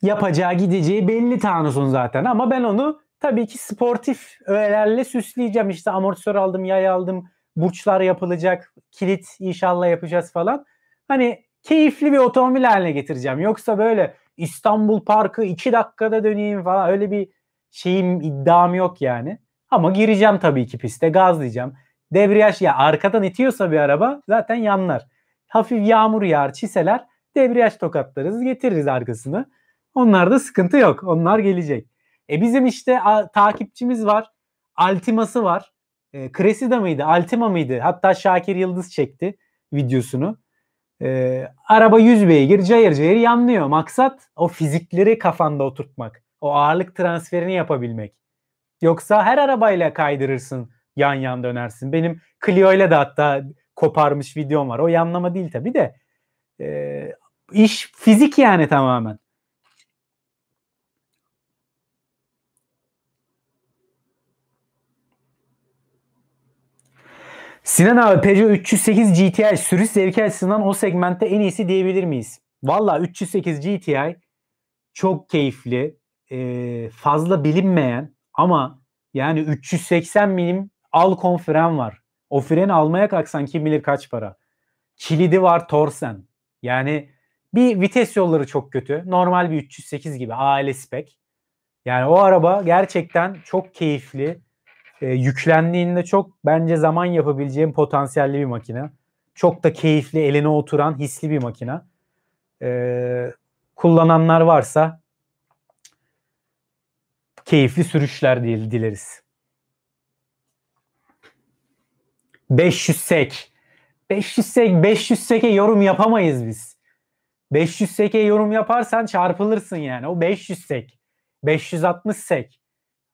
yapacağı gideceği belli Tanus'un zaten ama ben onu tabii ki sportif öğelerle süsleyeceğim. İşte amortisör aldım, yay aldım, burçlar yapılacak, kilit inşallah yapacağız falan. Hani keyifli bir otomobil haline getireceğim. Yoksa böyle İstanbul Parkı 2 dakikada döneyim falan öyle bir şeyim iddiam yok yani. Ama gireceğim tabii ki piste gazlayacağım. Debriyaj ya arkadan itiyorsa bir araba zaten yanlar. Hafif yağmur yağar çiseler debriyaj tokatlarız getiririz arkasını. Onlarda sıkıntı yok. Onlar gelecek. E bizim işte a, takipçimiz var. Altiması var. E, Cressida mıydı? Altima mıydı? Hatta Şakir Yıldız çekti videosunu. E, araba 100 beygir cayır cayır yanlıyor. Maksat o fizikleri kafanda oturtmak. O ağırlık transferini yapabilmek. Yoksa her arabayla kaydırırsın. Yan yan dönersin. Benim Clio ile de hatta koparmış videom var. O yanlama değil tabii de. E, iş fizik yani tamamen. Sinan abi Peugeot 308 GTI sürüş zevki açısından o segmentte en iyisi diyebilir miyiz? Valla 308 GTI çok keyifli, e, fazla bilinmeyen ama yani 380 milim al kon fren var. O freni almaya kalksan kim bilir kaç para. Kilidi var torsen. Yani bir vites yolları çok kötü. Normal bir 308 gibi aile spek. Yani o araba gerçekten çok keyifli e, yüklendiğinde çok bence zaman yapabileceğim potansiyelli bir makine. Çok da keyifli, eline oturan, hisli bir makine. E, kullananlar varsa keyifli sürüşler değil, dileriz. 500 sek. 500 sek, 500 seke yorum yapamayız biz. 500 seke yorum yaparsan çarpılırsın yani. O 500 sek. 560 sek.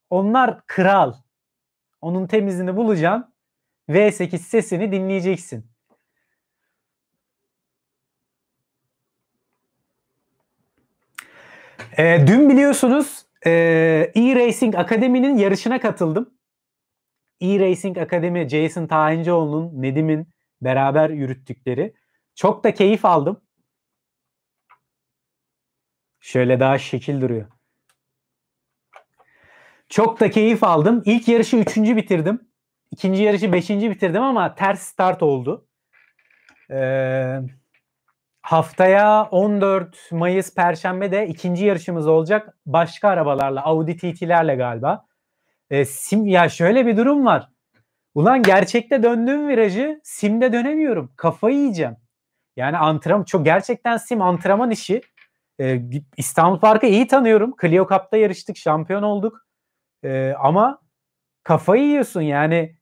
Onlar kral. Onun temizini bulacaksın. V8 sesini dinleyeceksin. E, dün biliyorsunuz e, E-Racing Akademi'nin yarışına katıldım. E-Racing Akademi Jason Tahincioğlu'nun, Nedim'in beraber yürüttükleri. Çok da keyif aldım. Şöyle daha şekil duruyor. Çok da keyif aldım. İlk yarışı üçüncü bitirdim. İkinci yarışı beşinci bitirdim ama ters start oldu. Ee, haftaya 14 Mayıs Perşembe'de ikinci yarışımız olacak. Başka arabalarla, Audi TT'lerle galiba. Ee, sim ya şöyle bir durum var. Ulan gerçekte döndüğüm virajı simde dönemiyorum. Kafayı yiyeceğim. Yani antrenman çok gerçekten sim antrenman işi. Ee, İstanbul Park'ı iyi tanıyorum. Clio Cup'ta yarıştık, şampiyon olduk. E, ama kafayı yiyorsun yani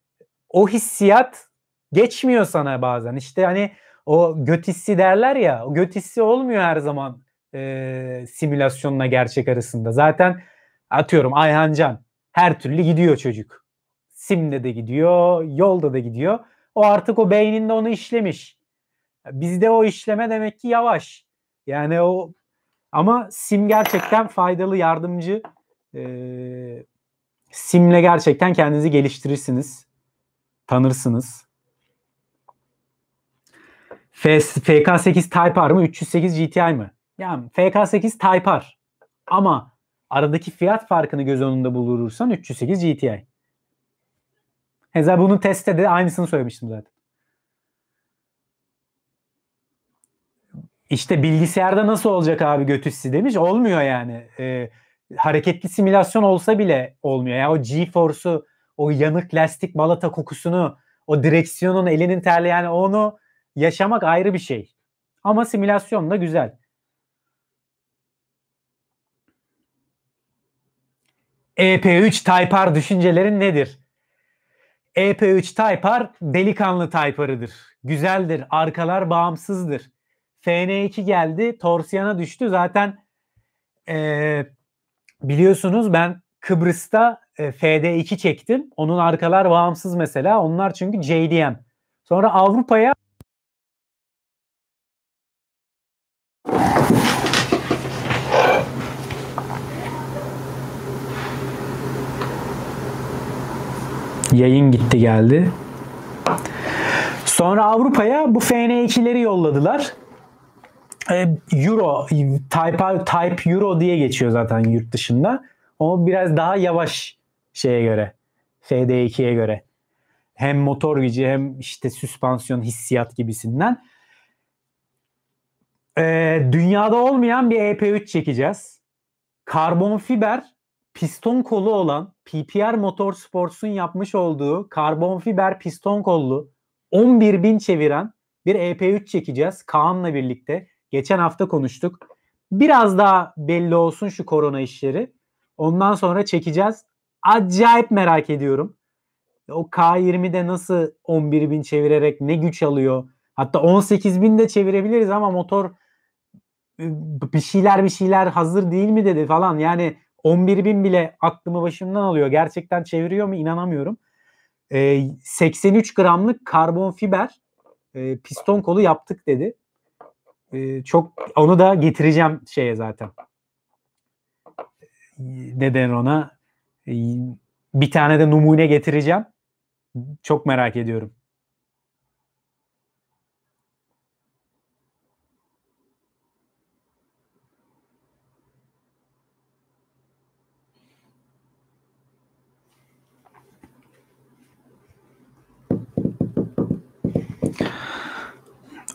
o hissiyat geçmiyor sana bazen. İşte hani o göt hissi derler ya o göt hissi olmuyor her zaman e, simülasyonla gerçek arasında. Zaten atıyorum Ayhancan her türlü gidiyor çocuk. Sim'de de gidiyor, yolda da gidiyor. O artık o beyninde onu işlemiş. Bizde o işleme demek ki yavaş. Yani o ama sim gerçekten faydalı, yardımcı. Ee, Sim'le gerçekten kendinizi geliştirirsiniz. Tanırsınız. FK8 Type R mı? 308 GTI mı? Yani FK8 Type R. Ama aradaki fiyat farkını göz önünde bulundurursan 308 GTI. Heza bunu testte de aynısını söylemiştim zaten. İşte bilgisayarda nasıl olacak abi götüsü demiş. Olmuyor yani. Ee, hareketli simülasyon olsa bile olmuyor. Yani o G-Force'u, o yanık lastik balata kokusunu, o direksiyonun elinin terli yani onu yaşamak ayrı bir şey. Ama simülasyon da güzel. EP3 Type R düşüncelerin nedir? EP3 Type R delikanlı Type R'ıdır. Güzeldir. Arkalar bağımsızdır. FN2 geldi. Torsiyana düştü. Zaten e, Biliyorsunuz ben Kıbrıs'ta e, FD2 çektim. Onun arkalar bağımsız mesela. Onlar çünkü JDM. Sonra Avrupa'ya Yayın gitti geldi. Sonra Avrupa'ya bu FN2'leri yolladılar. E, Euro, Type, Type Euro diye geçiyor zaten yurt dışında. O biraz daha yavaş şeye göre. FD2'ye göre. Hem motor gücü hem işte süspansiyon hissiyat gibisinden. Ee, dünyada olmayan bir EP3 çekeceğiz. Karbon fiber piston kolu olan PPR Motorsports'un yapmış olduğu karbon fiber piston kollu 11.000 çeviren bir EP3 çekeceğiz Kaan'la birlikte. Geçen hafta konuştuk. Biraz daha belli olsun şu korona işleri. Ondan sonra çekeceğiz. Acayip merak ediyorum. O K20'de nasıl 11 bin çevirerek ne güç alıyor. Hatta 18 bin de çevirebiliriz ama motor ee, bir şeyler bir şeyler hazır değil mi dedi falan. Yani 11 bin bile aklımı başımdan alıyor. Gerçekten çeviriyor mu inanamıyorum. E, ee, 83 gramlık karbon fiber e, piston kolu yaptık dedi çok onu da getireceğim şeye zaten. Neden ona? Bir tane de numune getireceğim. Çok merak ediyorum.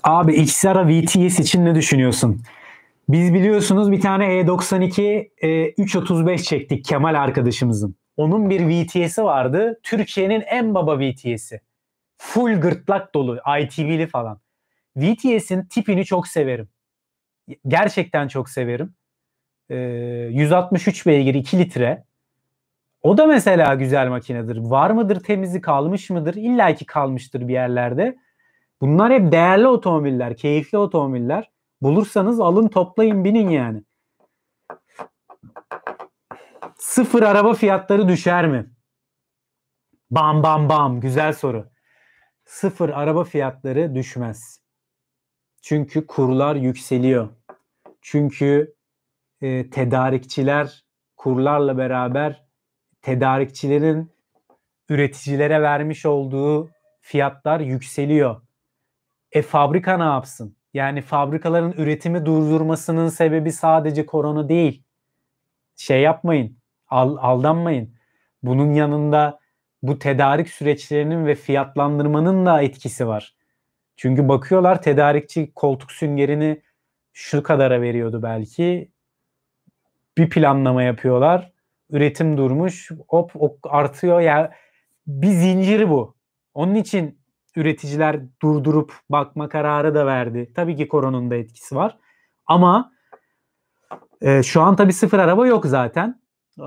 Abi Xara VTS için ne düşünüyorsun? Biz biliyorsunuz bir tane E92 e, 335 e, çektik Kemal arkadaşımızın. Onun bir VTS'i vardı. Türkiye'nin en baba VTS'i. Full gırtlak dolu, ITV'li falan. VTS'in tipini çok severim. Gerçekten çok severim. E, 163 beygir 2 litre. O da mesela güzel makinedir. Var mıdır temizi kalmış mıdır? İlla ki kalmıştır bir yerlerde. Bunlar hep değerli otomobiller, keyifli otomobiller. Bulursanız alın toplayın binin yani. Sıfır araba fiyatları düşer mi? Bam bam bam güzel soru. Sıfır araba fiyatları düşmez. Çünkü kurlar yükseliyor. Çünkü e, tedarikçiler kurlarla beraber tedarikçilerin üreticilere vermiş olduğu fiyatlar yükseliyor. E fabrika ne yapsın? Yani fabrikaların üretimi durdurmasının sebebi sadece korona değil. Şey yapmayın, al, aldanmayın. Bunun yanında bu tedarik süreçlerinin ve fiyatlandırmanın da etkisi var. Çünkü bakıyorlar tedarikçi koltuk süngerini şu kadara veriyordu belki. Bir planlama yapıyorlar. Üretim durmuş. Hop, hop artıyor. Yani bir zinciri bu. Onun için üreticiler durdurup bakma kararı da verdi. Tabii ki koronun da etkisi var. Ama e, şu an tabii sıfır araba yok zaten. E,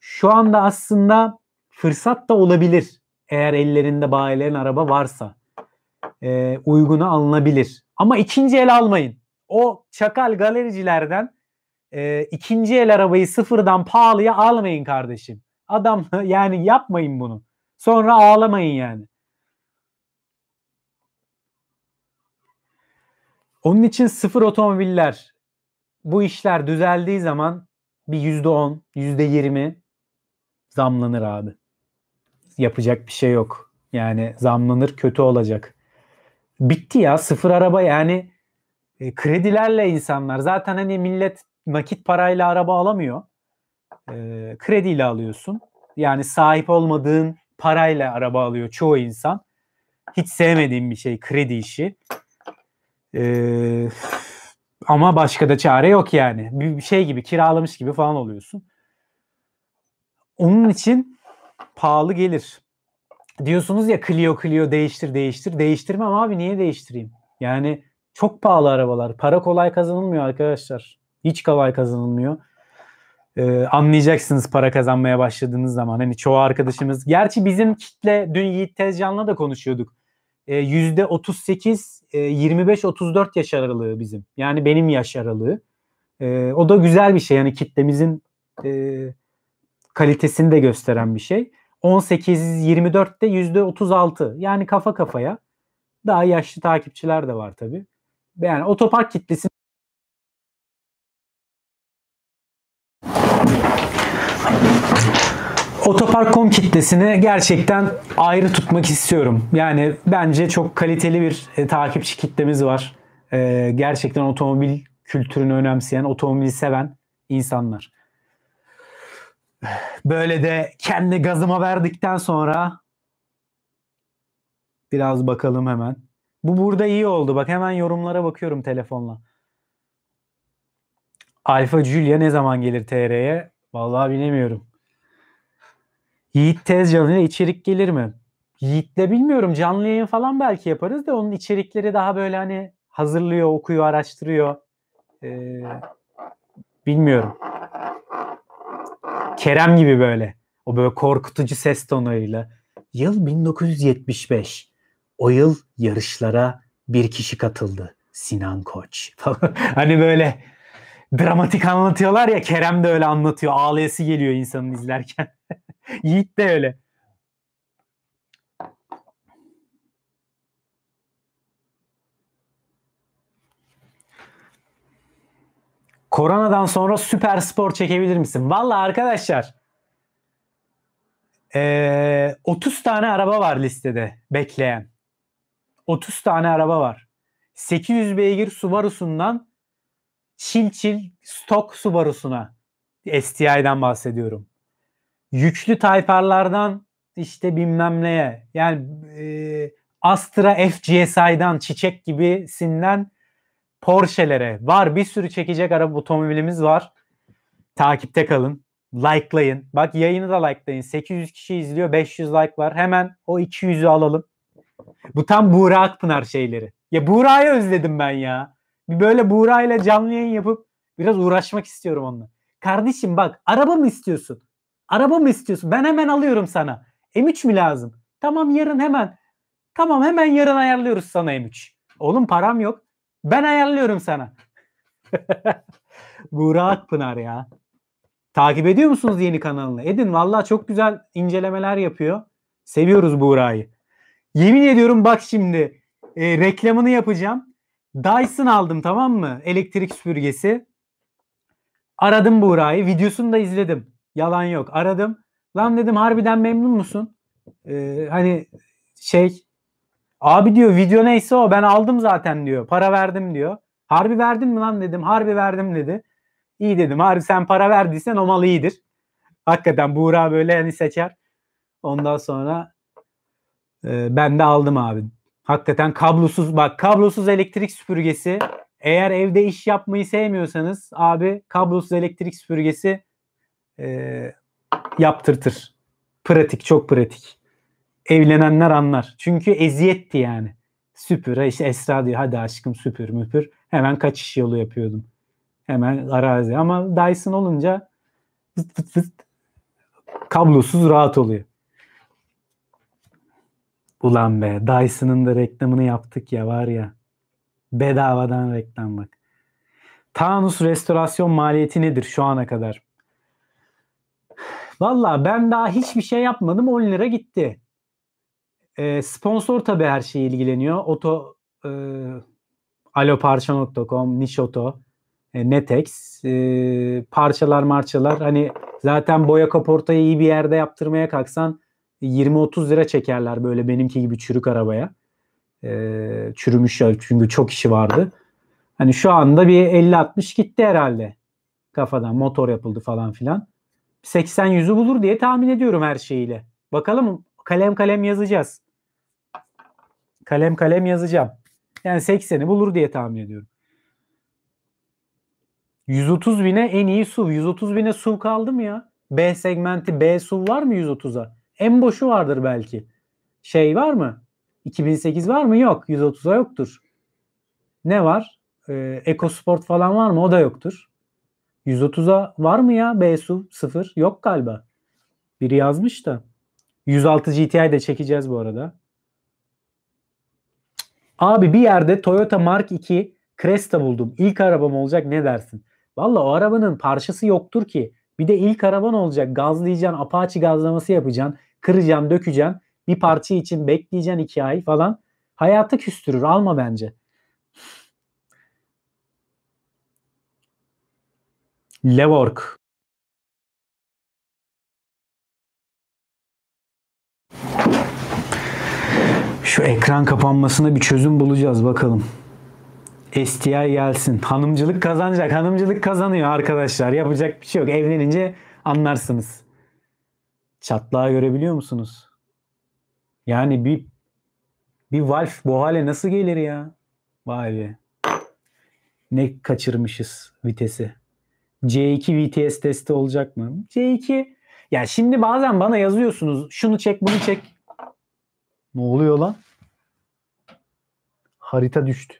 şu anda aslında fırsat da olabilir. Eğer ellerinde bayilerin araba varsa. E, uyguna alınabilir. Ama ikinci el almayın. O çakal galericilerden e, ikinci el arabayı sıfırdan pahalıya almayın kardeşim. Adam [LAUGHS] yani yapmayın bunu. Sonra ağlamayın yani. Onun için sıfır otomobiller bu işler düzeldiği zaman bir yüzde on, yüzde yirmi zamlanır abi. Yapacak bir şey yok. Yani zamlanır kötü olacak. Bitti ya sıfır araba yani e, kredilerle insanlar zaten hani millet nakit parayla araba alamıyor. E, krediyle alıyorsun. Yani sahip olmadığın parayla araba alıyor çoğu insan. Hiç sevmediğim bir şey kredi işi. Ee, ama başka da çare yok yani. Bir şey gibi kiralamış gibi falan oluyorsun. Onun için pahalı gelir. Diyorsunuz ya Clio Clio değiştir değiştir. Değiştirmem abi niye değiştireyim? Yani çok pahalı arabalar. Para kolay kazanılmıyor arkadaşlar. Hiç kolay kazanılmıyor. Ee, anlayacaksınız para kazanmaya başladığınız zaman. Hani çoğu arkadaşımız. Gerçi bizim kitle dün Yiğit Tezcan'la da konuşuyorduk. %38 ee, e, 25-34 yaş aralığı bizim. Yani benim yaş aralığı. E, o da güzel bir şey. Yani kitlemizin e, kalitesini de gösteren bir şey. 18-24'te %36. Yani kafa kafaya. Daha yaşlı takipçiler de var tabii. Yani otopark kitlesi. Otopark.com kitlesini gerçekten ayrı tutmak istiyorum. Yani bence çok kaliteli bir e, takipçi kitlemiz var. E, gerçekten otomobil kültürünü önemseyen, otomobili seven insanlar. Böyle de kendi gazıma verdikten sonra biraz bakalım hemen. Bu burada iyi oldu. Bak hemen yorumlara bakıyorum telefonla. Alfa Julia ne zaman gelir TR'ye? Vallahi bilemiyorum. Yiğit tez Tezcan'ın içerik gelir mi? Yiğit'le bilmiyorum canlı yayın falan belki yaparız da onun içerikleri daha böyle hani hazırlıyor, okuyor, araştırıyor. Ee, bilmiyorum. Kerem gibi böyle. O böyle korkutucu ses tonuyla. Yıl 1975. O yıl yarışlara bir kişi katıldı. Sinan Koç [LAUGHS] hani böyle dramatik anlatıyorlar ya Kerem de öyle anlatıyor. Ağlayası geliyor insanın izlerken. [LAUGHS] Yiğit de öyle. Koronadan sonra süper spor çekebilir misin? Valla arkadaşlar ee, 30 tane araba var listede bekleyen. 30 tane araba var. 800 beygir Subaru'sundan çil çil stok Subaru'suna STI'den bahsediyorum. Yüklü Tayparlardan işte bilmem neye yani e, Astra FGSI'dan çiçek gibisinden Porsche'lere var bir sürü çekecek araba otomobilimiz var. Takipte kalın. Like'layın. Bak yayını da like'layın. 800 kişi izliyor. 500 like var. Hemen o 200'ü alalım. Bu tam Buğra Akpınar şeyleri. Ya Buğra'yı özledim ben ya. Bir böyle Buğra ile canlı yayın yapıp biraz uğraşmak istiyorum onunla. Kardeşim bak araba mı istiyorsun? Araba mı istiyorsun? Ben hemen alıyorum sana. M3 mi lazım? Tamam yarın hemen. Tamam hemen yarın ayarlıyoruz sana M3. Oğlum param yok. Ben ayarlıyorum sana. [LAUGHS] Buğra Akpınar ya. Takip ediyor musunuz yeni kanalını? Edin valla çok güzel incelemeler yapıyor. Seviyoruz Buğra'yı. Yemin ediyorum bak şimdi e, reklamını yapacağım. Dyson aldım tamam mı? Elektrik süpürgesi. Aradım Buğra'yı. Videosunu da izledim. Yalan yok. Aradım. Lan dedim harbiden memnun musun? Ee, hani şey abi diyor video neyse o ben aldım zaten diyor. Para verdim diyor. Harbi verdin mi lan dedim. Harbi verdim dedi. İyi dedim. Harbi sen para verdiysen o mal iyidir. Hakikaten Buğra böyle hani seçer. Ondan sonra e, ben de aldım abi. Hakikaten kablosuz bak kablosuz elektrik süpürgesi eğer evde iş yapmayı sevmiyorsanız abi kablosuz elektrik süpürgesi e, yaptırtır. Pratik çok pratik. Evlenenler anlar. Çünkü eziyetti yani. Süpür işte Esra diyor hadi aşkım süpür müpür. Hemen kaçış yolu yapıyordum. Hemen arazi ama Dyson olunca fıt fıt fıt kablosuz rahat oluyor. Ulan be Dyson'ın da reklamını yaptık ya var ya. Bedavadan reklam bak. Tanus restorasyon maliyeti nedir şu ana kadar? Valla ben daha hiçbir şey yapmadım 10 lira gitti. E, sponsor tabii her şey ilgileniyor. Oto e, aloparça.com, Nişoto, e, Netex, e, parçalar marçalar. Hani zaten boya kaportayı iyi bir yerde yaptırmaya kalksan 20-30 lira çekerler böyle benimki gibi çürük arabaya. Ee, çürümüş çünkü çok işi vardı. Hani şu anda bir 50-60 gitti herhalde kafadan. Motor yapıldı falan filan. 80-100'ü bulur diye tahmin ediyorum her şeyiyle. Bakalım kalem kalem yazacağız. Kalem kalem yazacağım. Yani 80'i bulur diye tahmin ediyorum. 130 bine en iyi SUV. 130 bine SUV kaldı mı ya? B segmenti B SUV var mı 130'a? En boşu vardır belki. Şey var mı? 2008 var mı? Yok. 130'a yoktur. Ne var? Ee, EcoSport falan var mı? O da yoktur. 130'a var mı ya BSU? 0 Yok galiba. Biri yazmış da. 106 GTI de çekeceğiz bu arada. Abi bir yerde Toyota Mark 2 Cresta buldum. İlk arabam olacak ne dersin? Valla o arabanın parçası yoktur ki. Bir de ilk araban olacak. Gazlayacaksın, apaçi gazlaması yapacaksın. Kıracaksın, dökeceksin. Bir parça için bekleyeceksin iki ay falan. Hayatı küstürür. Alma bence. Levork. Şu ekran kapanmasına bir çözüm bulacağız bakalım. STI gelsin. Hanımcılık kazanacak. Hanımcılık kazanıyor arkadaşlar. Yapacak bir şey yok. Evlenince anlarsınız. Çatlağı görebiliyor musunuz? Yani bir bir Valve bu hale nasıl gelir ya? Vay be. Ne kaçırmışız vitesi. C2 VTS testi olacak mı? C2 ya şimdi bazen bana yazıyorsunuz şunu çek bunu çek. Ne oluyor lan? Harita düştü.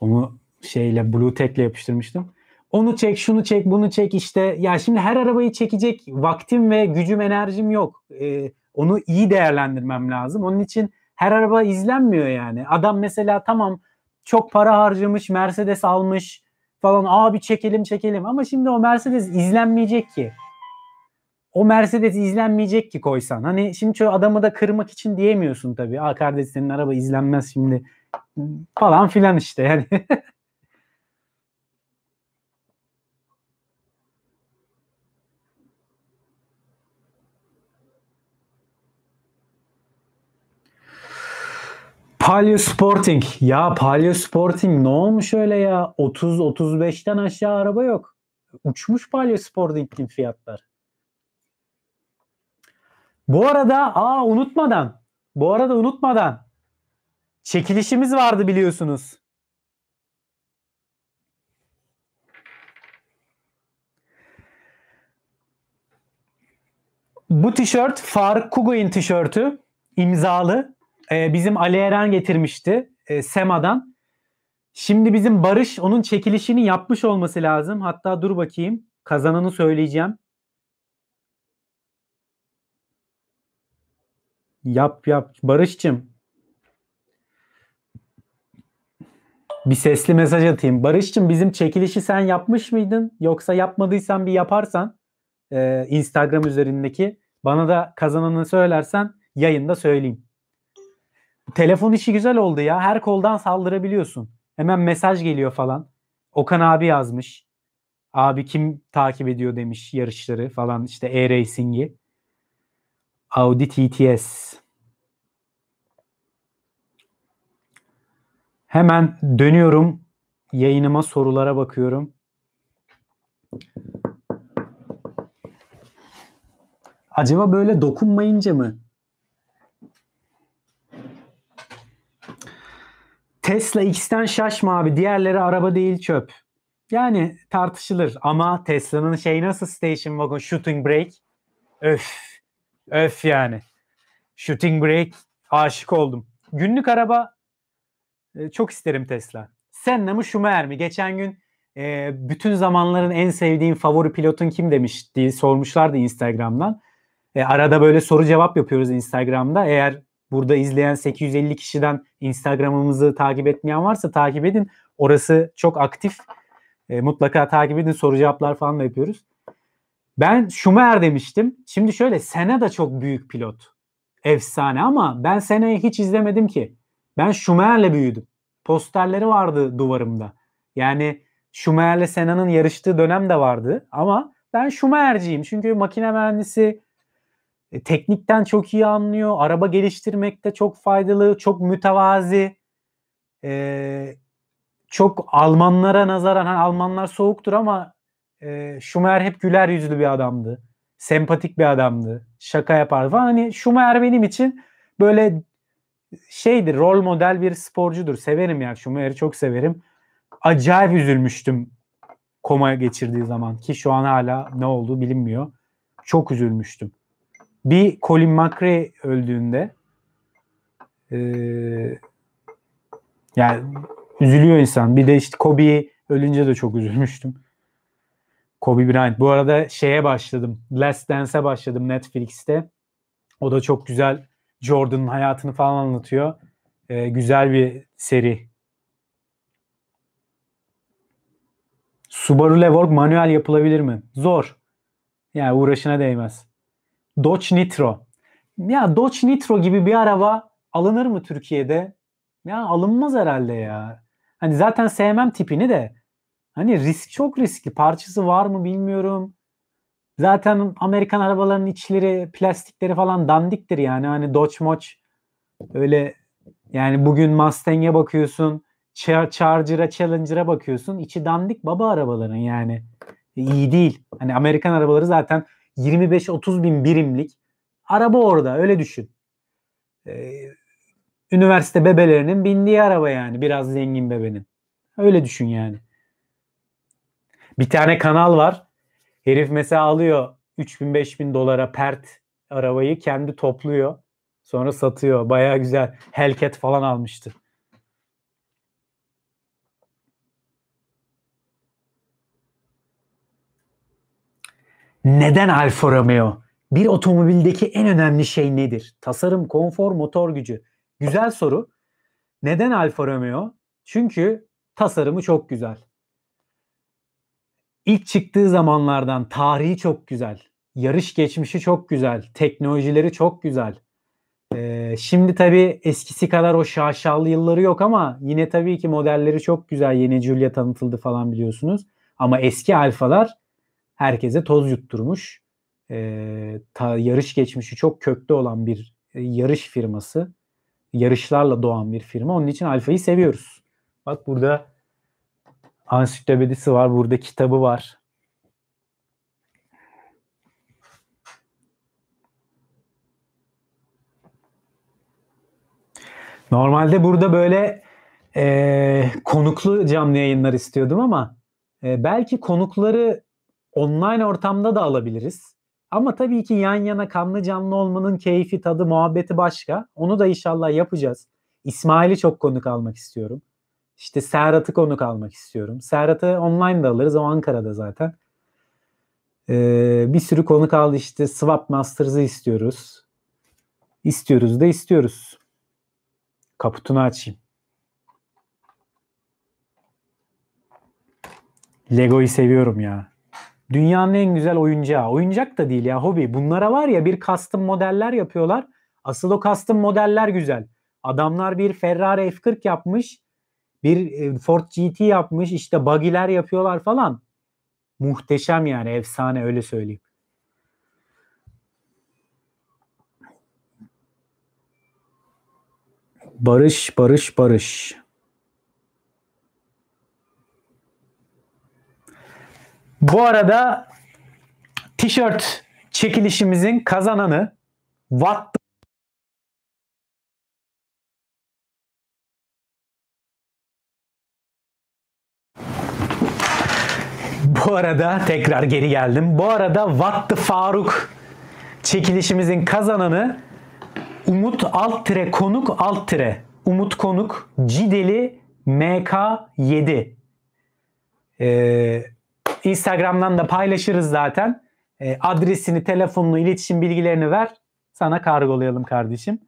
Onu şeyle Blue Tech'le yapıştırmıştım. Onu çek, şunu çek, bunu çek işte. Ya şimdi her arabayı çekecek vaktim ve gücüm, enerjim yok. Ee, onu iyi değerlendirmem lazım. Onun için her araba izlenmiyor yani. Adam mesela tamam çok para harcamış, Mercedes almış falan. Abi çekelim çekelim ama şimdi o Mercedes izlenmeyecek ki o Mercedes izlenmeyecek ki koysan. Hani şimdi şöyle adamı da kırmak için diyemiyorsun tabii. Aa kardeş senin araba izlenmez şimdi falan filan işte yani. [LAUGHS] Palio Sporting. Ya Palio Sporting ne olmuş öyle ya? 30-35'ten aşağı araba yok. Uçmuş Palio Sporting'in fiyatlar. Bu arada aa unutmadan bu arada unutmadan çekilişimiz vardı biliyorsunuz. Bu tişört Faruk Kugay'ın tişörtü imzalı. Ee, bizim Ali Eren getirmişti e, Sema'dan. Şimdi bizim Barış onun çekilişini yapmış olması lazım. Hatta dur bakayım kazananı söyleyeceğim. Yap yap. Barış'cığım. Bir sesli mesaj atayım. Barış'cığım bizim çekilişi sen yapmış mıydın? Yoksa yapmadıysan bir yaparsan e, Instagram üzerindeki bana da kazananı söylersen yayında söyleyeyim. Telefon işi güzel oldu ya. Her koldan saldırabiliyorsun. Hemen mesaj geliyor falan. Okan abi yazmış. Abi kim takip ediyor demiş yarışları falan işte e-racing'i. Audi e TTS. Hemen dönüyorum. Yayınıma sorulara bakıyorum. Acaba böyle dokunmayınca mı? Tesla X'ten şaşma abi. Diğerleri araba değil çöp. Yani tartışılır ama Tesla'nın şey nasıl station wagon shooting brake? Öf Öf yani. Shooting Break aşık oldum. Günlük araba e, çok isterim Tesla. Senna mı Schumacher mi? Geçen gün e, bütün zamanların en sevdiğin favori pilotun kim demiş diye sormuşlardı Instagram'dan. E, arada böyle soru cevap yapıyoruz Instagram'da. Eğer burada izleyen 850 kişiden Instagram'ımızı takip etmeyen varsa takip edin. Orası çok aktif. E, mutlaka takip edin. Soru cevaplar falan da yapıyoruz. Ben Schumacher demiştim. Şimdi şöyle Sena da çok büyük pilot. Efsane ama ben Sena'yı hiç izlemedim ki. Ben Schumacher'le büyüdüm. Posterleri vardı duvarımda. Yani Schumacher'le Sena'nın yarıştığı dönem de vardı ama ben Schumacher'ciyim. Çünkü makine mühendisi e, teknikten çok iyi anlıyor. Araba geliştirmekte çok faydalı, çok mütevazi. Ee, çok Almanlara nazaran hani Almanlar soğuktur ama e, ee, Schumer hep güler yüzlü bir adamdı. Sempatik bir adamdı. Şaka yapardı falan. Hani Schumer benim için böyle şeydir, rol model bir sporcudur. Severim yani Schumer'i çok severim. Acayip üzülmüştüm koma geçirdiği zaman ki şu an hala ne oldu bilinmiyor. Çok üzülmüştüm. Bir Colin McRae öldüğünde e, yani üzülüyor insan. Bir de işte Kobe ölünce de çok üzülmüştüm. Kobe Bryant. Bu arada şeye başladım. Last Dance'e başladım Netflix'te. O da çok güzel Jordan'ın hayatını falan anlatıyor. Ee, güzel bir seri. Subaru Levorg manuel yapılabilir mi? Zor. Yani uğraşına değmez. Dodge Nitro. Ya Dodge Nitro gibi bir araba alınır mı Türkiye'de? Ya alınmaz herhalde ya. Hani zaten sevmem tipini de Hani risk çok riskli. Parçası var mı bilmiyorum. Zaten Amerikan arabalarının içleri, plastikleri falan dandiktir yani. Hani Dodge Moch öyle yani bugün Mustang'e bakıyorsun, Charger'a, Challenger'a bakıyorsun. içi dandik baba arabaların yani. E, iyi değil. Hani Amerikan arabaları zaten 25-30 bin birimlik araba orada öyle düşün. E, üniversite bebelerinin bindiği araba yani biraz zengin bebenin. Öyle düşün yani. Bir tane kanal var. Herif mesela alıyor 3000-5000 dolara pert arabayı kendi topluyor. Sonra satıyor. Baya güzel. Hellcat falan almıştı. Neden Alfa Romeo? Bir otomobildeki en önemli şey nedir? Tasarım, konfor, motor gücü. Güzel soru. Neden Alfa Romeo? Çünkü tasarımı çok güzel. İlk çıktığı zamanlardan tarihi çok güzel. Yarış geçmişi çok güzel. Teknolojileri çok güzel. Ee, şimdi tabii eskisi kadar o şaşalı yılları yok ama yine tabii ki modelleri çok güzel. Yeni Julia tanıtıldı falan biliyorsunuz. Ama eski alfalar herkese toz yutturmuş. Ee, ta, yarış geçmişi çok köklü olan bir e, yarış firması. Yarışlarla doğan bir firma. Onun için alfayı seviyoruz. Bak burada ansiklopedisi var. Burada kitabı var. Normalde burada böyle e, konuklu canlı yayınlar istiyordum ama e, belki konukları online ortamda da alabiliriz. Ama tabii ki yan yana kanlı canlı olmanın keyfi, tadı, muhabbeti başka. Onu da inşallah yapacağız. İsmail'i çok konuk almak istiyorum. İşte Serhat'ı konuk almak istiyorum. Serhat'ı online da alırız. O Ankara'da zaten. Ee, bir sürü konuk aldı işte. Swap Masters'ı istiyoruz. İstiyoruz da istiyoruz. Kaputunu açayım. Lego'yu seviyorum ya. Dünyanın en güzel oyuncağı. Oyuncak da değil ya hobi. Bunlara var ya bir custom modeller yapıyorlar. Asıl o custom modeller güzel. Adamlar bir Ferrari F40 yapmış. Bir e, Ford GT yapmış işte bagiler yapıyorlar falan. Muhteşem yani efsane öyle söyleyeyim. Barış, barış, barış. Bu arada tişört çekilişimizin kazananı What Bu arada tekrar geri geldim. Bu arada What the Faruk çekilişimizin kazananı Umut alt tire konuk alt tire Umut konuk Cideli MK7 ee, Instagram'dan da paylaşırız zaten. Ee, adresini, telefonunu, iletişim bilgilerini ver. Sana kargolayalım kardeşim.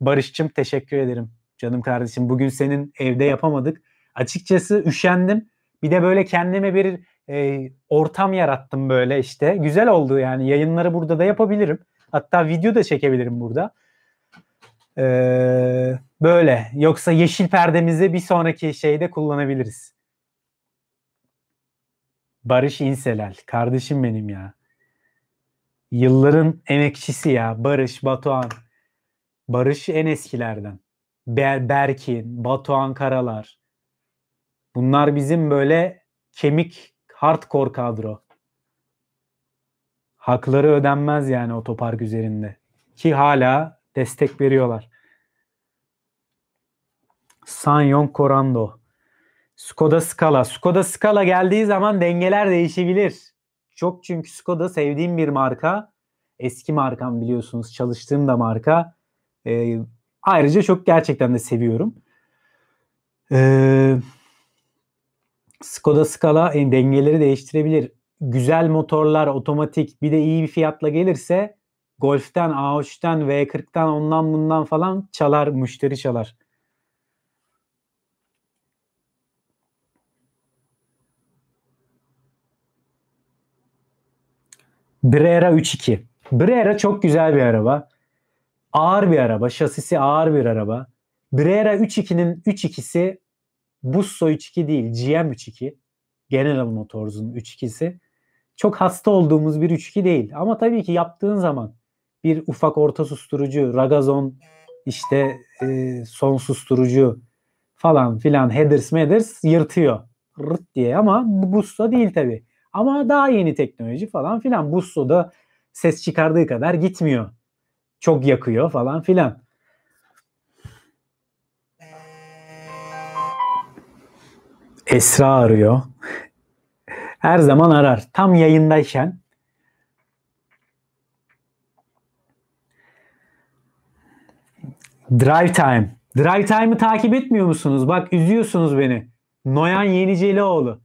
Barış'cığım teşekkür ederim. Canım kardeşim bugün senin evde yapamadık. Açıkçası üşendim. Bir de böyle kendime bir e, ortam yarattım böyle işte. Güzel oldu yani. Yayınları burada da yapabilirim. Hatta video da çekebilirim burada. Ee, böyle. Yoksa yeşil perdemizi bir sonraki şeyde kullanabiliriz. Barış İnselel. Kardeşim benim ya. Yılların emekçisi ya. Barış, Batuhan. Barış en eskilerden. Ber Berkin, Batuhan Karalar. Bunlar bizim böyle kemik hardcore kadro. Hakları ödenmez yani otopark üzerinde. Ki hala destek veriyorlar. Sanyon Corando. Skoda Scala. Skoda Scala geldiği zaman dengeler değişebilir. Çok çünkü Skoda sevdiğim bir marka. Eski markam biliyorsunuz. Çalıştığım da marka. Ee, ayrıca çok gerçekten de seviyorum. Eee Skoda Scala yani e, dengeleri değiştirebilir. Güzel motorlar, otomatik bir de iyi bir fiyatla gelirse Golf'ten, A3'ten, V40'tan ondan bundan falan çalar, müşteri çalar. Brera 3.2. Brera çok güzel bir araba. Ağır bir araba. Şasisi ağır bir araba. Brera 3.2'nin 3.2'si Busso 3.2 değil GM 3.2 General Motors'un 3.2'si çok hasta olduğumuz bir 3 değil. Ama tabii ki yaptığın zaman bir ufak orta susturucu, ragazon işte e, son susturucu falan filan headers meders yırtıyor. Rıt diye ama bu Busso değil tabii. Ama daha yeni teknoloji falan filan. da ses çıkardığı kadar gitmiyor. Çok yakıyor falan filan. Esra arıyor. Her zaman arar. Tam yayındayken Drive Time. Drive Time'ı takip etmiyor musunuz? Bak üzüyorsunuz beni. Noyan Yenicelioğlu.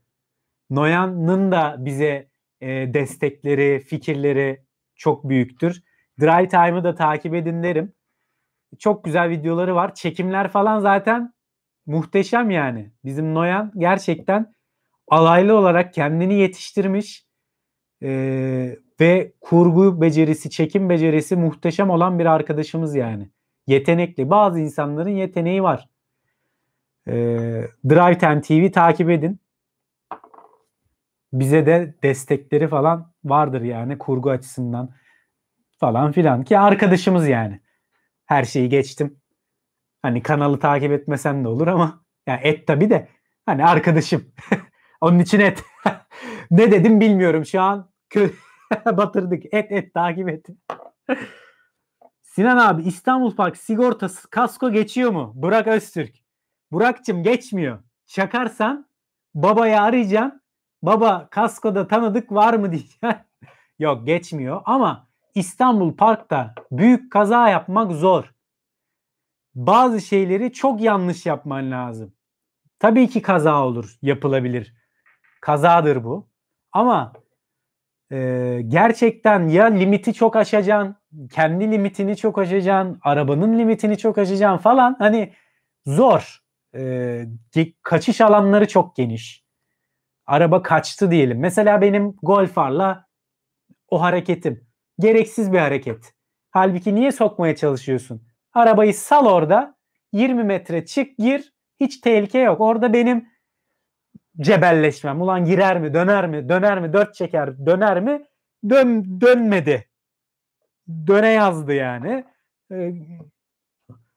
Noyan'ın da bize e, destekleri, fikirleri çok büyüktür. Drive Time'ı da takip edin derim. Çok güzel videoları var. Çekimler falan zaten muhteşem yani. Bizim Noyan gerçekten alaylı olarak kendini yetiştirmiş e, ve kurgu becerisi, çekim becerisi muhteşem olan bir arkadaşımız yani. Yetenekli. Bazı insanların yeteneği var. E, Drive Ten TV takip edin. Bize de destekleri falan vardır yani kurgu açısından falan filan ki arkadaşımız yani. Her şeyi geçtim. Hani kanalı takip etmesem de olur ama yani et tabi de hani arkadaşım. [LAUGHS] Onun için et. [LAUGHS] ne dedim bilmiyorum şu an. [LAUGHS] batırdık. Et et takip et. Sinan abi İstanbul Park sigortası kasko geçiyor mu? Burak Öztürk. Burak'cım geçmiyor. şakarsan babayı arayacağım. Baba kaskoda tanıdık var mı diyeceğim. Yok geçmiyor ama İstanbul Park'ta büyük kaza yapmak zor bazı şeyleri çok yanlış yapman lazım. Tabii ki kaza olur, yapılabilir. Kazadır bu. Ama e, gerçekten ya limiti çok aşacaksın, kendi limitini çok aşacaksın, arabanın limitini çok aşacaksın falan. Hani zor. E, kaçış alanları çok geniş. Araba kaçtı diyelim. Mesela benim golfarla o hareketim. Gereksiz bir hareket. Halbuki niye sokmaya çalışıyorsun? Arabayı sal orada. 20 metre çık gir. Hiç tehlike yok. Orada benim cebelleşmem. Ulan girer mi, döner mi, döner mi, dört çeker, döner mi? Dön, dönmedi. Döne yazdı yani. Ee,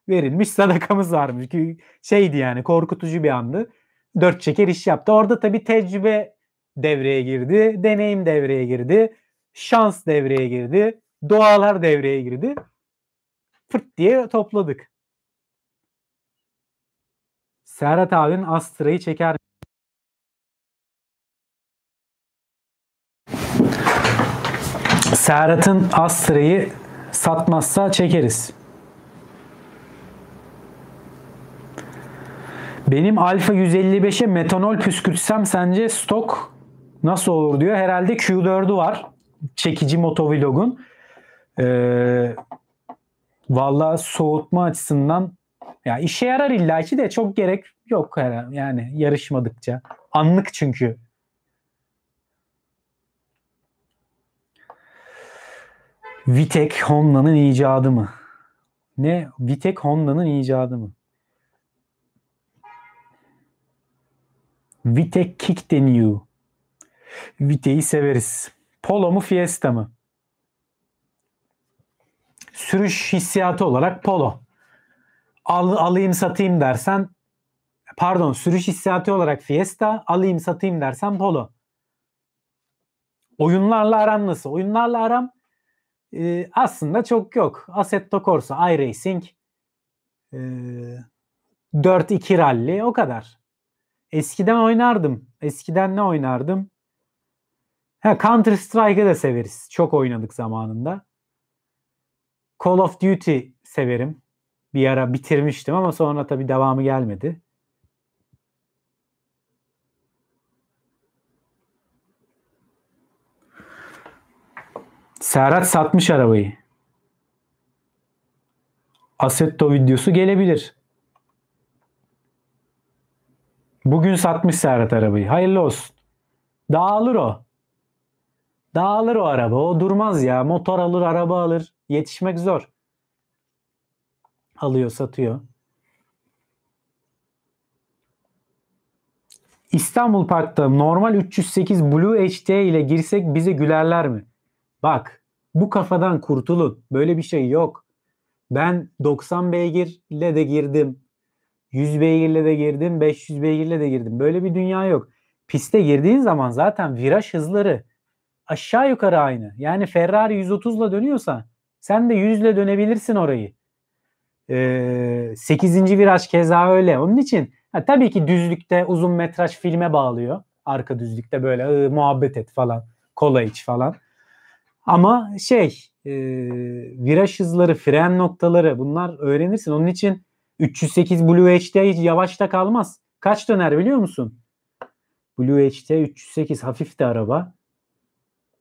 verilmiş sadakamız varmış. ki Şeydi yani korkutucu bir andı. Dört çeker iş yaptı. Orada tabii tecrübe devreye girdi. Deneyim devreye girdi. Şans devreye girdi. Doğalar devreye girdi pırt diye topladık. Serhat abinin Astra'yı çeker Serhat'ın Astra'yı satmazsa çekeriz. Benim alfa 155'e metanol püskürtsem sence stok nasıl olur diyor. Herhalde Q4'ü var. Çekici motovlogun. Ee, Valla soğutma açısından ya işe yarar illaki de çok gerek yok yani yarışmadıkça. Anlık çünkü. Vitek Honda'nın icadı mı? Ne? Vitek Honda'nın icadı mı? Vitek Kick deniyor. Vite'yi severiz. Polo mu Fiesta mı? sürüş hissiyatı olarak polo. Al, alayım satayım dersen pardon sürüş hissiyatı olarak Fiesta alayım satayım dersen polo. Oyunlarla aram nasıl? Oyunlarla aram e, aslında çok yok. Assetto Corsa, iRacing, e, 4-2 rally o kadar. Eskiden oynardım. Eskiden ne oynardım? Ha, Counter Strike'ı da severiz. Çok oynadık zamanında. Call of Duty severim. Bir ara bitirmiştim ama sonra tabii devamı gelmedi. Serhat satmış arabayı. Assetto videosu gelebilir. Bugün satmış Serhat arabayı. Hayırlı olsun. Dağılır o. Dağılır o araba. O durmaz ya. Motor alır, araba alır. Yetişmek zor. Alıyor, satıyor. İstanbul Park'ta normal 308 Blue HD ile girsek bize gülerler mi? Bak bu kafadan kurtulun. Böyle bir şey yok. Ben 90 ile de girdim. 100 ile de girdim. 500 ile de girdim. Böyle bir dünya yok. Piste girdiğin zaman zaten viraj hızları aşağı yukarı aynı. Yani Ferrari 130 ile dönüyorsa sen de yüzle dönebilirsin orayı. Ee, 8. viraj keza öyle. Onun için ha, tabii ki düzlükte uzun metraj filme bağlıyor. Arka düzlükte böyle ıı, muhabbet et falan. Kola iç falan. Ama şey e, viraj hızları, fren noktaları bunlar öğrenirsin. Onun için 308 Blue HD hiç yavaşta kalmaz. Kaç döner biliyor musun? Blue HD 308 hafif de araba.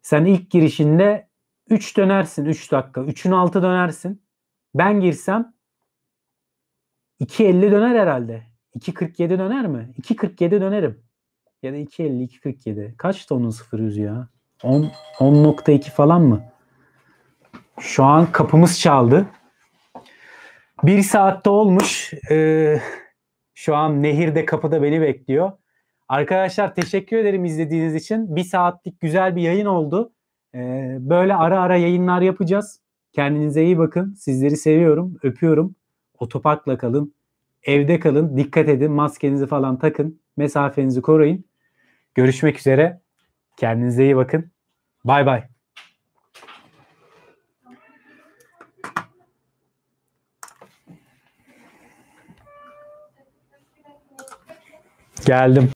Sen ilk girişinde 3 dönersin 3 dakika. 3'ün 6 dönersin. Ben girsem 2.50 döner herhalde. 2.47 döner mi? 2.47 dönerim. Ya da 2.50, 2.47. Kaçtı onun sıfır yüzü ya? 10, 10.2 falan mı? Şu an kapımız çaldı. Bir saatte olmuş. Ee, şu an nehirde kapıda beni bekliyor. Arkadaşlar teşekkür ederim izlediğiniz için. Bir saatlik güzel bir yayın oldu. Ee, böyle ara ara yayınlar yapacağız. Kendinize iyi bakın. Sizleri seviyorum. Öpüyorum. Otoparkla kalın. Evde kalın. Dikkat edin. Maskenizi falan takın. Mesafenizi koruyun. Görüşmek üzere. Kendinize iyi bakın. Bay bay. Geldim.